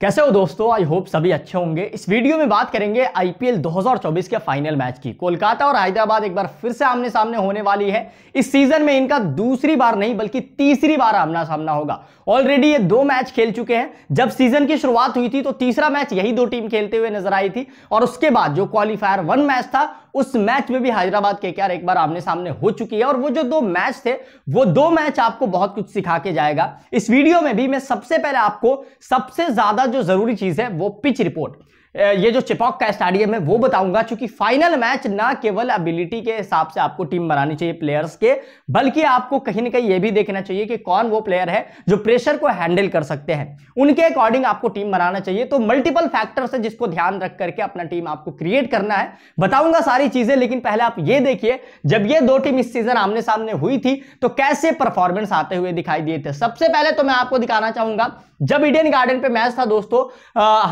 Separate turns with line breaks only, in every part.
कैसे हो दोस्तों आई होप सभी अच्छे होंगे इस वीडियो में बात करेंगे आईपीएल 2024 के फाइनल मैच की कोलकाता और हैदराबाद एक बार फिर से आमने सामने होने वाली है इस सीजन में इनका दूसरी बार नहीं बल्कि तीसरी बार आमना सामना होगा ऑलरेडी ये दो मैच खेल चुके हैं जब सीजन की शुरुआत हुई थी तो तीसरा मैच यही दो टीम खेलते हुए नजर आई थी और उसके बाद जो क्वालिफायर वन मैच था उस मैच में भी हैदराबाद के क्या एक बार आमने सामने हो चुकी है और वो जो दो मैच थे वो दो मैच आपको बहुत कुछ सिखा के जाएगा इस वीडियो में भी मैं सबसे पहले आपको सबसे ज्यादा ज्यादा जो जरूरी चीज है वो पिच रिपोर्ट ये जो चिपॉक का स्टेडियम है वो बताऊंगा क्योंकि फाइनल मैच ना केवल एबिलिटी के हिसाब से आपको टीम बनानी चाहिए प्लेयर्स के बल्कि आपको कहीं ना कहीं ये भी देखना चाहिए कि कौन वो प्लेयर है जो प्रेशर को हैंडल कर सकते हैं उनके अकॉर्डिंग आपको टीम बनाना चाहिए तो मल्टीपल फैक्टर्स है जिसको ध्यान रख करके अपना टीम आपको क्रिएट करना है बताऊंगा सारी चीजें लेकिन पहले आप ये देखिए जब ये दो टीम इस सीजन आमने सामने हुई थी तो कैसे परफॉर्मेंस आते हुए दिखाई दिए थे सबसे पहले तो मैं आपको दिखाना चाहूंगा जब इंडियन गार्डन पे मैच था दोस्तों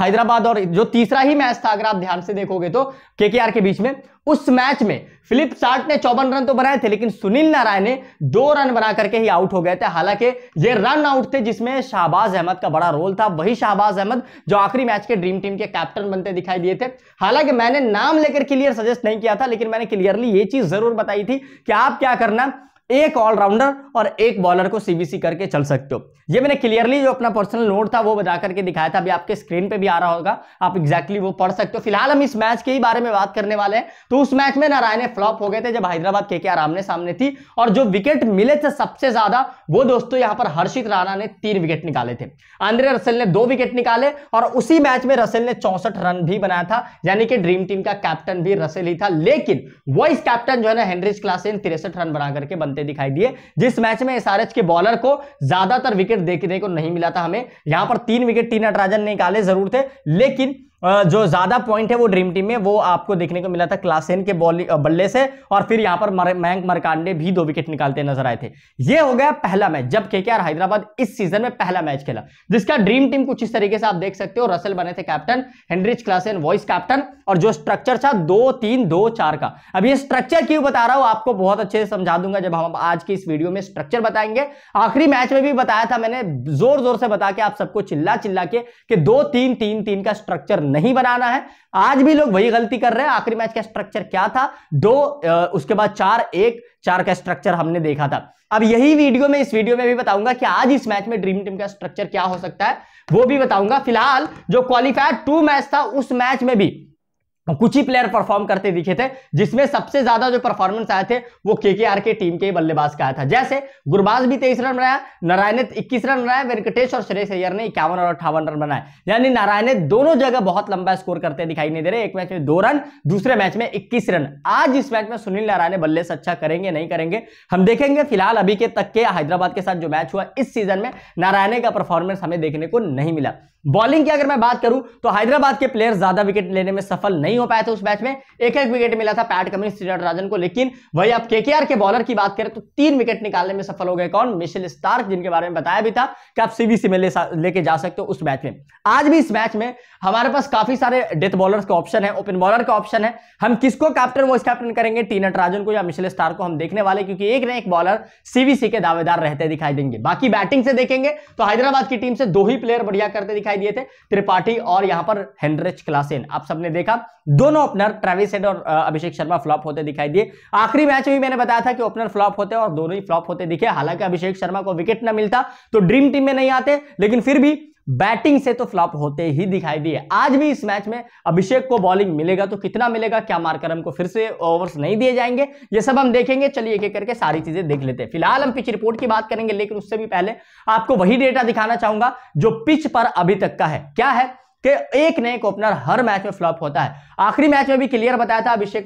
हैदराबाद और जो तीसरा ही मैच था अगर आप ध्यान से देखोगे तो केकेआर के बीच में उस मैच में फिलिप सार्ट ने चौवन रन तो बनाए थे लेकिन सुनील नारायण ने दो रन बना करके ही आउट हो गए थे हालांकि ये रन आउट थे जिसमें शाहबाज अहमद का बड़ा रोल था वही शाहबाज अहमद जो आखिरी मैच के ड्रीम टीम के कैप्टन बनते दिखाई दिए थे हालांकि मैंने नाम लेकर क्लियर सजेस्ट नहीं किया था लेकिन मैंने क्लियरली ये चीज जरूर बताई थी कि आप क्या करना एक ऑलराउंडर और एक बॉलर को सीबीसी करके चल सकते हो ये मैंने क्लियरली जो अपना पर्सनल नोट था वो बता करके दिखाया था अभी आपके स्क्रीन पे भी आ रहा होगा आप एक्जैक्टली exactly वो पढ़ सकते हो फिलहाल हम इस मैच के ही बारे में बात करने वाले हैं तो उस मैच में नारायण फ्लॉप हो गए थे जब हैदराबाद के आमने सामने थी और जो विकेट मिले थे सबसे ज्यादा वो दोस्तों यहां पर हर्षित राणा ने तीन विकेट निकाले थे आंद्रे रसेल ने दो विकेट निकाले और उसी मैच में रसेल ने चौसठ रन भी बनाया था यानी कि ड्रीम टीम का कैप्टन भी रसेल ही था लेकिन वॉइस कैप्टन जो है ना हेनरिज क्लासेन तिरसठ रन बना करके बनते दिखाई दिए जिस मैच में एस के बॉलर को ज्यादातर विकेट देखने को नहीं मिला था हमें यहां पर तीन विकेट नटराजन ने निकाले जरूर थे लेकिन जो ज़्यादा पॉइंट है वो ड्रीम टीम में वो आपको देखने को मिला था क्लासेन के बल्ले से और फिर यहां पर मयंक मरकांडे भी दो विकेट निकालते नजर आए थे ये हो गया पहला मैच जब के हैदराबाद इस सीजन में पहला मैच खेला जिसका ड्रीम टीम कुछ इस तरीके से आप देख सकते हो रसल बने थे captain Heinrich Klaasen vice captain और जो स्ट्रक्चर था दो तीन दो चार का अब ये स्ट्रक्चर क्यों बता रहा हूं आपको बहुत अच्छे से समझा दूंगा जब हम आज की इस वीडियो में स्ट्रक्चर बताएंगे आखिरी मैच में भी बताया था मैंने जोर जोर से बता के आप सबको चिल्ला चिल्ला के दो तीन तीन तीन का स्ट्रक्चर नहीं बनाना है आज भी लोग वही गलती कर रहे हैं आखिरी मैच का स्ट्रक्चर क्या था दो उसके बाद चार एक चार का स्ट्रक्चर हमने देखा था अब यही वीडियो में इस वीडियो में भी बताऊंगा कि आज इस मैच में ड्रीम टीम का स्ट्रक्चर क्या हो सकता है वो भी बताऊंगा फिलहाल जो क्वालिफायर टू मैच था उस मैच में भी कुछ ही प्लेयर परफॉर्म करते दिखे थे जिसमें सबसे ज्यादा जो परफॉर्मेंस आए थे वो केकेआर के टीम के बल्लेबाज का आया था जैसे गुरबाज भी तेईस रन बनाया ने इक्कीस रन बनाया वेंकटेश और श्रेष अयर ने इक्यावन और अट्ठावन रन बनाए यानी ने दोनों जगह बहुत लंबा स्कोर करते दिखाई नहीं दे रहे एक मैच में दो रन दूसरे मैच में इक्कीस रन आज इस मैच में सुनील नारायण बल्ले से अच्छा करेंगे नहीं करेंगे हम देखेंगे फिलहाल अभी के तक के हैदराबाद के साथ जो मैच हुआ इस सीजन में नारायण का परफॉर्मेंस हमें देखने को नहीं मिला बॉलिंग की अगर मैं बात करूं तो हैदराबाद के प्लेयर ज्यादा विकेट लेने में सफल नहीं हो पाए थे उस मैच में एक एक विकेट मिला था पैट श्रीनाथ राजन को लेकिन वही आप केकेआर के बॉलर की बात करें तो तीन विकेट निकालने में सफल हो गए कौन मिशेल स्टार्क जिनके बारे में बताया भी था कि आप सीबीसी में ले लेके जा सकते हो उस मैच में आज भी इस मैच में हमारे पास काफी सारे डेथ बॉलर का ऑप्शन है ओपन बॉलर का ऑप्शन है हम किसको कैप्टन वाइस कैप्टन करेंगे टी राजन को या मिशेल स्टार को हम देखने वाले क्योंकि एक ना एक बॉलर सीबीसी के दावेदार रहते दिखाई देंगे बाकी बैटिंग से देखेंगे तो हैदराबाद की टीम से दो ही प्लेयर बढ़िया करते दिखाई दिखाई दिए थे त्रिपाठी और यहाँ पर हेनरिच क्लासेन आप सबने देखा दोनों ओपनर ट्रेविस हेड और अभिषेक शर्मा फ्लॉप होते दिखाई दिए आखिरी मैच में भी मैंने बताया था कि ओपनर फ्लॉप होते और दोनों ही फ्लॉप होते दिखे हालांकि अभिषेक शर्मा को विकेट न मिलता तो ड्रीम टीम में नहीं आते लेकिन फिर भी बैटिंग से तो फ्लॉप होते ही दिखाई दिए आज भी इस मैच में अभिषेक को बॉलिंग मिलेगा तो कितना मिलेगा क्या मारकर हमको फिर से ओवर्स नहीं दिए जाएंगे ये सब हम देखेंगे चलिए एक एक करके सारी चीजें देख लेते हैं फिलहाल हम पिच रिपोर्ट की बात करेंगे लेकिन उससे भी पहले आपको वही डेटा दिखाना चाहूंगा जो पिच पर अभी तक का है क्या है कि एक नए एक ओपनर हर मैच में फ्लॉप होता है आखिरी मैच में भी क्लियर बताया था अभिषेक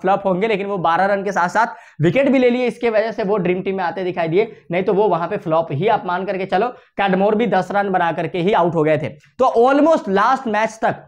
फ्लॉप होंगे लेकिन वो 12 रन के साथ साथ विकेट भी ले लिए इसके वजह से वो ड्रीम टीम में आते दिखाई दिए नहीं तो वो वहां पे फ्लॉप ही आप मान करके चलो कैडमोर भी दस रन बना करके ही आउट हो गए थे तो ऑलमोस्ट लास्ट मैच तक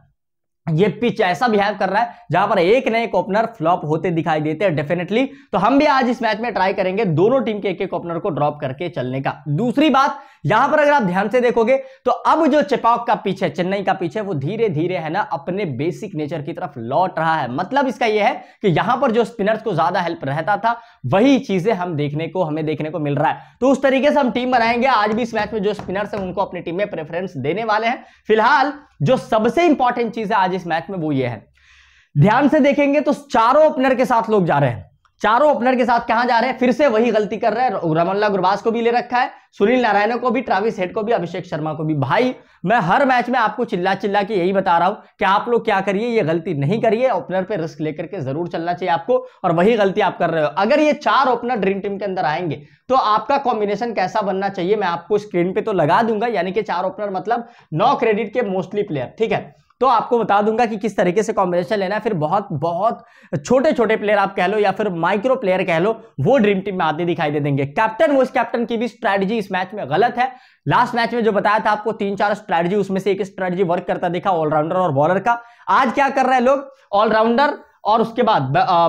ये पिच ऐसा बिहेव कर रहा है जहां पर एक नए एक ओपनर फ्लॉप होते दिखाई देते हैं डेफिनेटली तो हम भी आज इस मैच में ट्राई करेंगे दोनों टीम के एक एक ओपनर को ड्रॉप करके चलने का दूसरी बात यहां पर अगर आप ध्यान से देखोगे तो अब जो चेपॉक का पिच है चेन्नई का पिच है वो धीरे धीरे है ना अपने बेसिक नेचर की तरफ लौट रहा है मतलब इसका यह है कि यहां पर जो स्पिनर्स को ज्यादा हेल्प रहता था वही चीजें हम देखने को हमें देखने को मिल रहा है तो उस तरीके से हम टीम बनाएंगे आज भी इस मैच में जो स्पिनर्स है उनको अपनी टीम में प्रेफरेंस देने वाले हैं फिलहाल जो सबसे इंपॉर्टेंट चीज है आज इस मैच में वो ये है ध्यान से देखेंगे तो चारों ओपनर के साथ लोग जा रहे हैं चारों ओपनर के साथ कहां जा रहे हैं फिर से वही गलती कर रहे हैं रमनला गुरबास को भी ले रखा है सुनील नारायण को भी ट्राविस हेड को भी अभिषेक शर्मा को भी भाई मैं हर मैच में आपको चिल्ला चिल्ला के यही बता रहा हूं कि आप लोग क्या करिए ये गलती नहीं करिए ओपनर पे रिस्क लेकर के जरूर चलना चाहिए आपको और वही गलती आप कर रहे हो अगर ये चार ओपनर ड्रीम टीम के अंदर आएंगे तो आपका कॉम्बिनेशन कैसा बनना चाहिए मैं आपको स्क्रीन पे तो लगा दूंगा यानी कि चार ओपनर मतलब नौ क्रेडिट के मोस्टली प्लेयर ठीक है तो आपको बता दूंगा कि किस तरीके से कॉम्बिनेशन लेना है फिर बहुत बहुत छोटे छोटे प्लेयर आप कह लो या फिर माइक्रो प्लेयर कह लो वो ड्रीम टीम में आते दिखाई दे देंगे कैप्टन वो कैप्टन की भी स्ट्रैटेजी इस मैच में गलत है लास्ट मैच में जो बताया था आपको तीन चार स्ट्रैटेजी उसमें से एक स्ट्रैटेजी वर्क करता देखा ऑलराउंडर और बॉलर का आज क्या कर रहे हैं लोग ऑलराउंडर और उसके बाद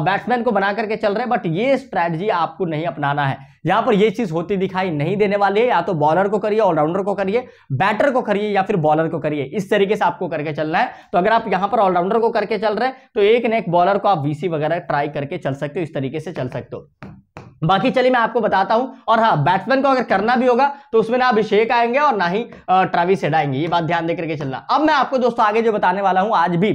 बैट्समैन को बना करके चल रहे हैं बट ये स्ट्रैटेजी आपको नहीं अपनाना है यहाँ पर ये चीज होती दिखाई नहीं देने वाली है या तो बॉलर को करिए ऑलराउंडर को करिए बैटर को करिए या फिर बॉलर को करिए इस तरीके से आपको करके चलना है तो अगर आप यहाँ पर ऑलराउंडर को करके चल रहे हैं तो एक न एक बॉलर को आप वीसी वगैरह ट्राई करके चल सकते हो इस तरीके से चल सकते हो बाकी चलिए मैं आपको बताता हूं और हाँ बैट्समैन को अगर करना भी होगा तो उसमें ना अभिषेक आएंगे और ना ही ट्रावी हेड आएंगे ये बात ध्यान देकर के चलना अब मैं आपको दोस्तों आगे जो बताने वाला हूं आज भी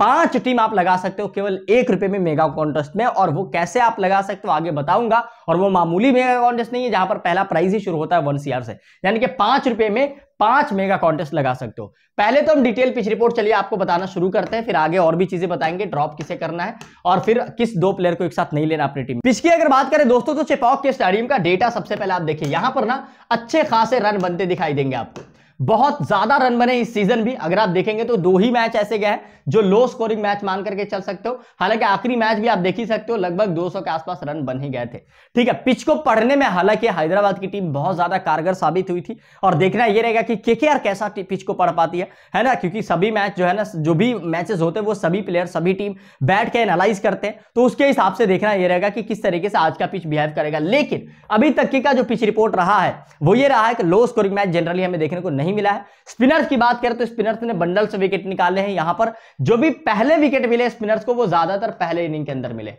पांच टीम आप लगा सकते हो केवल एक रुपए में मेगा कॉन्टेस्ट में और वो कैसे आप लगा सकते हो आगे बताऊंगा और वो मामूली मेगा कॉन्टेस्ट नहीं है जहां पर पहला प्राइज ही शुरू होता है वन सीआर से यानी कि पांच रुपए में पांच मेगा कॉन्टेस्ट लगा सकते हो पहले तो हम डिटेल पिच रिपोर्ट चलिए आपको बताना शुरू करते हैं फिर आगे और भी चीजें बताएंगे ड्रॉप किसे करना है और फिर किस दो प्लेयर को एक साथ नहीं लेना अपनी टीम पिच की अगर बात करें दोस्तों तो चेपॉक के स्टेडियम का डेटा सबसे पहले आप देखिए यहां पर ना अच्छे खासे रन बनते दिखाई देंगे आपको बहुत ज्यादा रन बने इस सीजन भी अगर आप देखेंगे तो दो ही मैच ऐसे गए हैं जो लो स्कोरिंग मैच मान करके चल सकते हो हालांकि आखिरी मैच भी आप देख ही सकते हो लगभग 200 के आसपास रन बन ही गए थे ठीक है पिच को पढ़ने में हालांकि हैदराबाद की टीम बहुत ज्यादा कारगर साबित हुई थी और देखना यह रहेगा कि के कैसा पिच को पढ़ पाती है है ना क्योंकि सभी मैच जो है ना जो भी मैचेस होते हैं वो सभी प्लेयर सभी टीम बैठ के एनालाइज करते हैं तो उसके हिसाब से देखना यह रहेगा कि किस तरीके से आज का पिच बिहेव करेगा लेकिन अभी तक की का जो पिच रिपोर्ट रहा है वो ये रहा है कि लो स्कोरिंग मैच जनरली हमें देखने को नहीं नहीं मिला है स्पिनर्स की बात करें तो स्पिनर्स ने बंडल से विकेट निकाले हैं यहां पर जो भी पहले विकेट मिले स्पिनर्स को वो ज्यादातर पहले इनिंग के अंदर मिले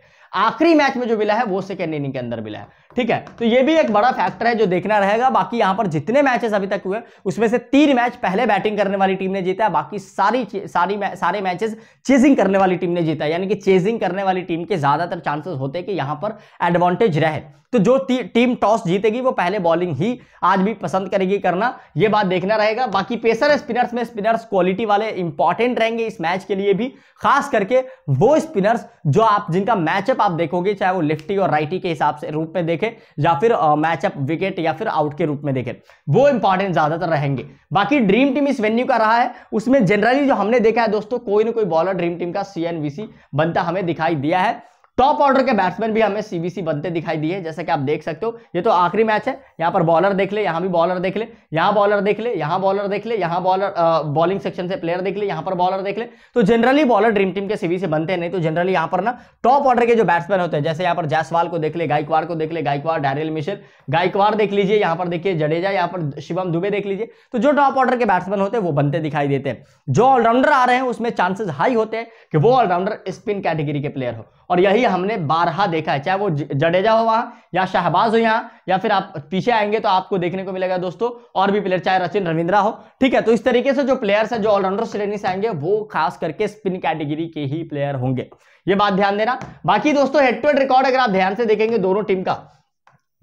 आखिरी मैच में जो मिला है वो सेकेंड इनिंग के अंदर मिला है ठीक है तो ये भी एक बड़ा फैक्टर है जो देखना रहेगा बाकी यहां पर जितने मैचेस अभी तक हुए उसमें से तीन मैच पहले बैटिंग करने वाली टीम ने जीता बाकी सारी सारी सारे मैचेस चेजिंग करने वाली टीम ने जीता यानी कि चेजिंग करने वाली टीम के ज़्यादातर चांसेस होते हैं कि यहां पर एडवांटेज रहे तो जो टीम टॉस जीतेगी वो पहले बॉलिंग ही आज भी पसंद करेगी करना ये बात देखना रहेगा बाकी पेसर स्पिनर्स में स्पिनर्स क्वालिटी वाले इंपॉर्टेंट रहेंगे इस मैच के लिए भी खास करके वो स्पिनर्स जो आप जिनका मैचअप आप देखोगे चाहे वो लेफ्टी और राइटी के हिसाब से रूप में देख देखे या फिर मैचअप विकेट या फिर आउट के रूप में देखे वो इंपॉर्टेंट ज्यादातर रहेंगे बाकी ड्रीम टीम इस वेन्यू का रहा है उसमें जनरली जो हमने देखा है दोस्तों कोई ना कोई बॉलर ड्रीम टीम का सी बनता हमें दिखाई दिया है टॉप ऑर्डर के बैट्समैन भी हमें सीबीसी बनते दिखाई दिए जैसे कि आप देख सकते हो ये तो आखिरी मैच है यहाँ पर बॉलर देख ले यहाँ भी बॉलर देख ले यहाँ बॉलर देख ले यहाँ बॉलर देख ले यहाँ बॉलर बॉलिंग सेक्शन से प्लेयर देख ले यहाँ पर बॉलर देख ले तो जनरली बॉलर ड्रीम टीम के सीबीसी बनते हैं नहीं तो जनरली यहाँ पर ना टॉप ऑर्डर के जो बैट्समैन होते हैं जैसे यहाँ पर जायसवाल को देख ले गायकवाड़ को देख ले गायकवाड़ डैरियल मिशेल गायकवाड़ देख लीजिए यहाँ पर देखिए जडेजा यहाँ पर शिवम दुबे देख लीजिए तो जो टॉप ऑर्डर के बैट्समैन होते हैं वो बनते दिखाई देते हैं जो ऑलराउंडर आ रहे हैं उसमें चांसेस हाई होते हैं कि वो ऑलराउंडर स्पिन कैटेगरी के प्लेयर हो और यही हमने बारहा देखा है चाहे वो जडेजा हो वहाँ या शाहबाज हो यहाँ या फिर आप पीछे आएंगे तो आपको देखने को मिलेगा दोस्तों और भी प्लेयर चाहे रचिन रविंद्रा हो ठीक है तो इस तरीके से जो प्लेयर्स हैं जो ऑलराउंडर श्रेणी से आएंगे वो खास करके स्पिन कैटेगरी के ही प्लेयर होंगे ये बात ध्यान देना बाकी दोस्तों हेड टू हेड रिकॉर्ड अगर आप ध्यान से देखेंगे दोनों टीम का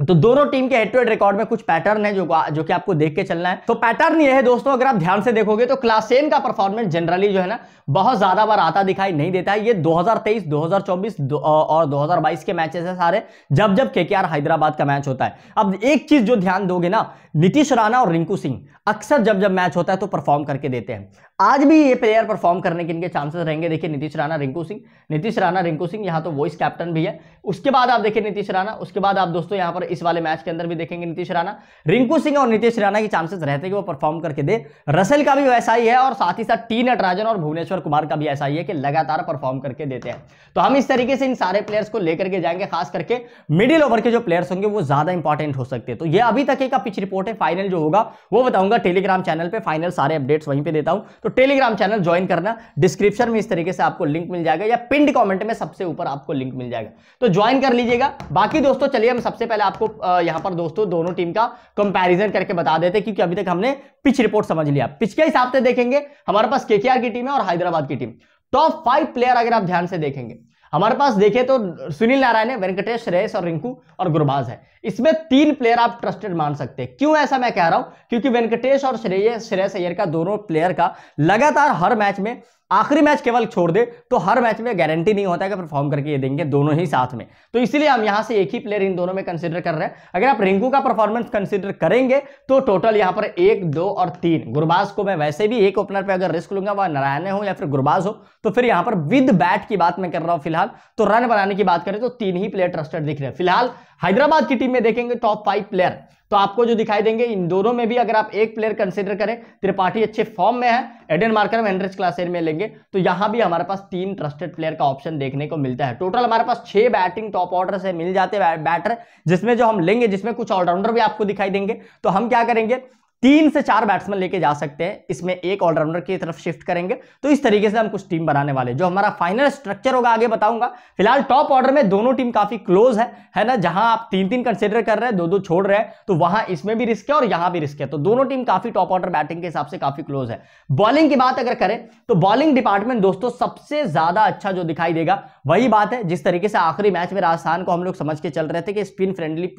तो दोनों टीम के हेड टू हेड रिकॉर्ड में कुछ पैटर्न है जो जो कि आपको देख के चलना है तो पैटर्न ये है दोस्तों अगर आप ध्यान से देखोगे तो क्लासेन का परफॉर्मेंस जनरली जो है ना बहुत ज्यादा बार आता दिखाई नहीं देता है ये 2023, 2024 और 2022 के मैचेस है सारे जब जब के हैदराबाद का मैच होता है अब एक चीज जो ध्यान दोगे ना नीतीश राणा और रिंकू सिंह अक्सर जब जब मैच होता है तो परफॉर्म करके देते हैं आज भी ये प्लेयर परफॉर्म करने के इनके चांसेस रहेंगे देखिए नीतीश राणा रिंकू सिंह नीतीश राणा रिंकू सिंह यहाँ तो वॉइस कैप्टन भी है उसके बाद आप देखिए नीतीश राणा उसके बाद आप दोस्तों यहाँ पर इस वाले मैच के अंदर भी देखेंगे नीतीश राणा रिंकू सिंह और नीतीश राणा के चांसेस रहते हैं कि वो परफॉर्म करके दे रसल का भी वैसा ही है और साथ ही साथ टी नटराजन और भुवनेश्वर कुमार का भी ऐसा ही है कि लगातार परफॉर्म करके देते हैं तो हम इस तरीके से इन सारे प्लेयर्स को लेकर के जाएंगे खास करके मिडिल ओवर के जो प्लेयर्स होंगे वो ज्यादा इंपॉर्टेंट हो सकते हैं तो ये अभी तक एक पिच रिपोर्ट है फाइनल जो होगा वो बताऊंगा टेलीग्राम चैनल पर फाइनल सारे अपडेट्स वहीं पर देता हूँ तो तो टेलीग्राम चैनल ज्वाइन करना डिस्क्रिप्शन में इस तरीके से आपको लिंक मिल जाएगा या पिंड कॉमेंट में सबसे ऊपर आपको लिंक मिल जाएगा तो ज्वाइन कर लीजिएगा बाकी दोस्तों चलिए हम सबसे पहले आपको यहां पर दोस्तों दोनों टीम का कंपेरिजन करके बता देते क्योंकि अभी तक हमने पिच रिपोर्ट समझ लिया पिच के हिसाब से देखेंगे हमारे पास केकेआर की टीम है और हैदराबाद की टीम टॉप फाइव प्लेयर अगर आप ध्यान से देखेंगे हमारे पास देखे तो सुनील नारायण है वेंकटेश रेस और रिंकू और गुरबाज है इसमें तीन प्लेयर आप ट्रस्टेड मान सकते हैं क्यों ऐसा मैं कह रहा हूं क्योंकि वेंकटेश और श्रेय श्रेयस अय्यर का दोनों प्लेयर का लगातार हर मैच में आखिरी मैच केवल छोड़ दे तो हर मैच में गारंटी नहीं होता है कि परफॉर्म करके ये देंगे दोनों ही साथ में तो इसलिए हम यहां से एक ही प्लेयर इन दोनों में कंसिडर कर रहे हैं अगर आप रिंकू का परफॉर्मेंस कंसिडर करेंगे तो टोटल यहां पर एक दो और तीन गुरबाज को मैं वैसे भी एक ओपनर पर अगर रिस्क लूंगा वह नारायण हो या फिर गुरबाज हो तो फिर यहां पर विद बैट की बात मैं कर रहा हूं फिलहाल तो रन बनाने की बात करें तो तीन ही प्लेयर ट्रस्टेड दिख रहे हैं फिलहाल हैदराबाद की टीम में देखेंगे टॉप फाइव प्लेयर तो आपको जो दिखाई देंगे इन दोनों में भी अगर आप एक प्लेयर कंसिडर करें त्रिपाठी अच्छे फॉर्म में है एडन मार्कर एंड्रेस क्लास में लेंगे तो यहां भी हमारे पास तीन ट्रस्टेड प्लेयर का ऑप्शन देखने को मिलता है टोटल हमारे पास छह बैटिंग टॉप ऑर्डर से मिल जाते हैं बैटर जिसमें जो हम लेंगे जिसमें कुछ ऑलराउंडर भी आपको दिखाई देंगे तो हम क्या करेंगे तीन से चार बैट्समैन लेके जा सकते हैं इसमें एक ऑलराउंडर की तरफ शिफ्ट करेंगे तो इस तरीके से हम कुछ टीम बनाने वाले जो हमारा फाइनल स्ट्रक्चर होगा आगे बताऊंगा फिलहाल टॉप ऑर्डर में दोनों टीम काफी क्लोज है है ना जहां आप तीन तीन कंसीडर कर रहे हैं दो दो छोड़ रहे हैं तो वहां इसमें भी रिस्क है और यहां भी रिस्क है तो दोनों टीम काफी टॉप ऑर्डर बैटिंग के हिसाब से काफी क्लोज है बॉलिंग की बात अगर करें तो बॉलिंग डिपार्टमेंट दोस्तों सबसे ज्यादा अच्छा जो दिखाई देगा वही बात है जिस तरीके से आखिरी मैच में राजस्थान को हम लोग समझ के चल रहे थे कि spin friendly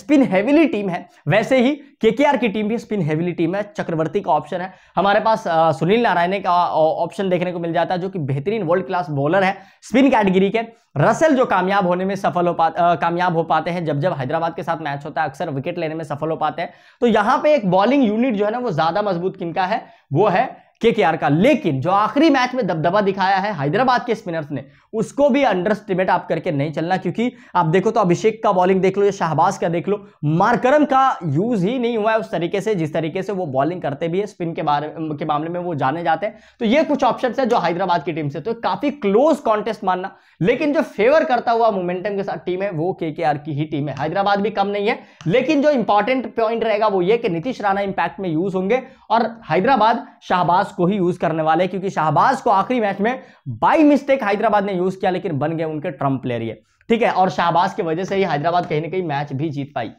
spin heavily team है वैसे ही केकेआर की टीम भी स्पिन हैवीली टीम है चक्रवर्ती का ऑप्शन है हमारे पास सुनील नारायण का ऑप्शन देखने को मिल जाता है जो कि बेहतरीन वर्ल्ड क्लास बॉलर है स्पिन कैटेगरी के रसल जो कामयाब होने में सफल हो पा कामयाब हो पाते हैं जब जब हैदराबाद के साथ मैच होता है अक्सर विकेट लेने में सफल हो पाते हैं तो यहाँ पर एक बॉलिंग यूनिट जो है ना वो ज्यादा मजबूत किनका है वो है के के का लेकिन जो आखिरी मैच में दबदबा दिखाया है हैदराबाद के स्पिनर्स ने उसको भी अंडर स्टिमेट आप करके नहीं चलना क्योंकि आप देखो तो अभिषेक का बॉलिंग देख लो या शाहबाज का देख लो मार्करम का यूज ही नहीं हुआ है उस तरीके से जिस तरीके से वो बॉलिंग करते भी है स्पिन के बारे के मामले में वो जाने जाते हैं तो ये कुछ ऑप्शन है जो हैदराबाद की टीम से तो काफी क्लोज कॉन्टेस्ट मानना लेकिन जो फेवर करता हुआ मोमेंटम के साथ टीम है वो के की ही टीम है हैदराबाद भी कम नहीं है लेकिन जो इंपॉर्टेंट पॉइंट रहेगा वो ये कि नीतीश राणा इंपैक्ट में यूज होंगे और हैदराबाद शाहबाज को ही यूज करने वाले क्योंकि शाहबाज को आखिरी मैच में बाई मिस्टेक हैदराबाद ने यूज़ किया लेकिन बन गए उनके ट्रम्प प्लेयर ये ठीक है और शाहबाज की वजह से ही हैदराबाद कहीं ना कहीं मैच भी जीत पाई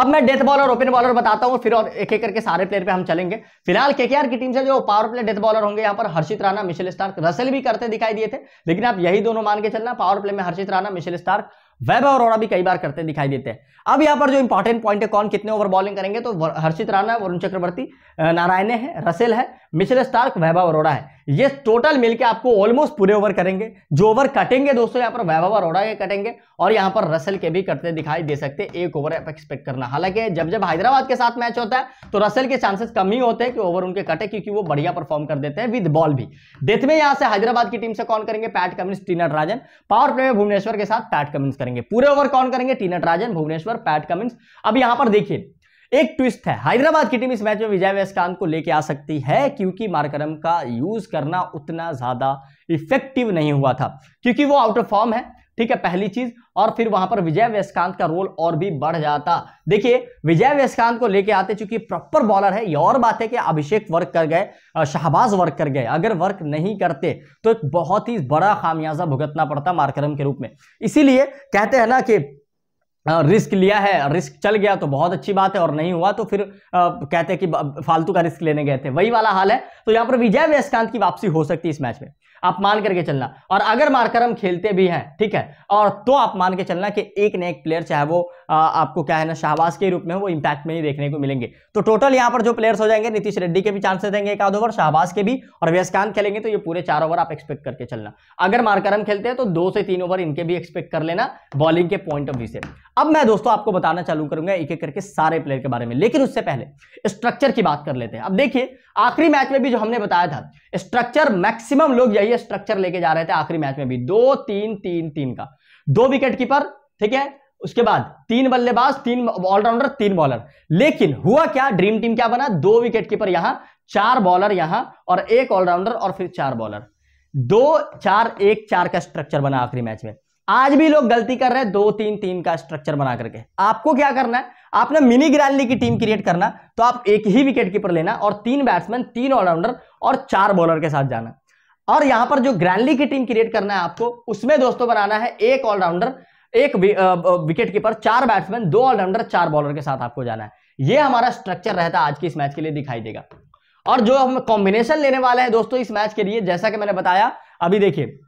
अब मैं डेथ बॉल और ओपन बॉलर बताता हूं फिर और एक एक करके सारे प्लेयर पे हम चलेंगे फिलहाल केकेआर की टीम से जो पावर प्ले डेथ बॉलर होंगे यहां पर Harshit Rana Mitchell Starc Russell भी करते दिखाई दिए थे लेकिन आप यही दोनों मान के चलना पावर प्ले में हर्षित राणा मिशेल स्टार्क वैभव अरोड़ा भी कई बार करते दिखाई देते हैं अब यहाँ पर जो इंपॉर्टेंट पॉइंट है कौन कितने ओवर बॉलिंग करेंगे तो हर्षित राणा वरुण चक्रवर्ती नारायण है रसेल है मिशेल स्टार्क वैभव अरोड़ा है ये टोटल मिलके आपको ऑलमोस्ट पूरे ओवर करेंगे जो ओवर कटेंगे दोस्तों यहाँ पर वैभव अरोड़ा के कटेंगे और यहाँ पर रसेल के भी करते दिखाई दे सकते हैं एक ओवर एक्सपेक्ट करना हालांकि जब जब हैदराबाद के साथ मैच होता है तो रसेल के चांसेस कम ही होते हैं कि ओवर उनके कटे क्योंकि वो बढ़िया परफॉर्म कर देते हैं विद बॉल भी डेथ हैं यहाँ से हैदराबाद की टीम से कौन करेंगे Pat Cummins T Natarajan power play में भुवनेश्वर के साथ पैट कमिंस करेंगे करेंगे पूरे ओवर कौन करेंगे T Natarajan Bhuvneshwar Pat Cummins अब यहां पर देखिए एक ट्विस्ट है हैदराबाद की टीम इस मैच में विजय वेस्कांत को लेके आ सकती है क्योंकि मार्करम का यूज करना उतना ज्यादा इफेक्टिव नहीं हुआ था क्योंकि वो आउट ऑफ फॉर्म है ठीक है पहली चीज और फिर वहां पर विजय वेस्कांत का रोल और भी बढ़ जाता देखिए विजय वेस्कांत को लेके आते चूंकि प्रॉपर बॉलर है ये और बात है कि अभिषेक वर्क कर गए शाहबाज वर्क कर गए अगर वर्क नहीं करते तो एक बहुत ही बड़ा खामियाजा भुगतना पड़ता मार्करम के रूप में इसीलिए कहते हैं ना कि रिस्क लिया है रिस्क चल गया तो बहुत अच्छी बात है और नहीं हुआ तो फिर आ, कहते हैं कि फालतू का रिस्क लेने गए थे वही वाला हाल है तो यहाँ पर विजय वेस्कांत की वापसी हो सकती है इस मैच में आप मान करके चलना और अगर मारकर हम खेलते भी हैं ठीक है और तो आप मान के चलना कि एक न एक प्लेयर चाहे वो आ, आपको क्या है ना शाहबाज के रूप में वो इंपैक्ट में ही देखने को मिलेंगे तो टोटल यहाँ पर जो प्लेयर्स हो जाएंगे नीतीश रेड्डी के भी चांसेस देंगे एक आध ओवर शाहबाज के भी और व्यस्कान खेलेंगे तो ये पूरे चार ओवर आप एक्सपेक्ट करके चलना अगर मारकर हम खेलते हैं तो दो से तीन ओवर इनके भी एक्सपेक्ट कर लेना बॉलिंग के पॉइंट ऑफ व्यू से अब मैं दोस्तों आपको बताना चालू करूंगा एक एक करके सारे प्लेयर के बारे में लेकिन उससे पहले स्ट्रक्चर की बात कर लेते हैं अब देखिए आखिरी मैच में भी जो हमने बताया था स्ट्रक्चर मैक्सिमम लोग यही स्ट्रक्चर लेके जा रहे थे आखिरी मैच में भी दो तीन तीन तीन का दो विकेट कीपर ठीक है उसके बाद तीन बल्लेबाज तीन ऑलराउंडर तीन बॉलर लेकिन हुआ क्या ड्रीम टीम क्या बना दो विकेट कीपर यहां चार बॉलर यहां और एक ऑलराउंडर और फिर चार बॉलर दो चार एक चार का स्ट्रक्चर बना आखिरी मैच में आज भी लोग गलती कर रहे हैं दो तीन तीन का स्ट्रक्चर बना करके आपको क्या करना है आपने मिनी ग्रैंडली की टीम क्रिएट करना तो आप एक ही विकेट कीपर लेना और तीन बैट्समैन तीन ऑलराउंडर और चार बॉलर के साथ जाना और यहां पर जो ग्रैंडली की टीम क्रिएट करना है आपको उसमें दोस्तों बनाना है एक ऑलराउंडर एक विकेट कीपर चार बैट्समैन दो ऑलराउंडर चार बॉलर के साथ आपको जाना है ये हमारा स्ट्रक्चर रहता आज की इस मैच के लिए दिखाई देगा और जो हम कॉम्बिनेशन लेने वाले हैं दोस्तों इस मैच के लिए जैसा कि मैंने बताया अभी देखिए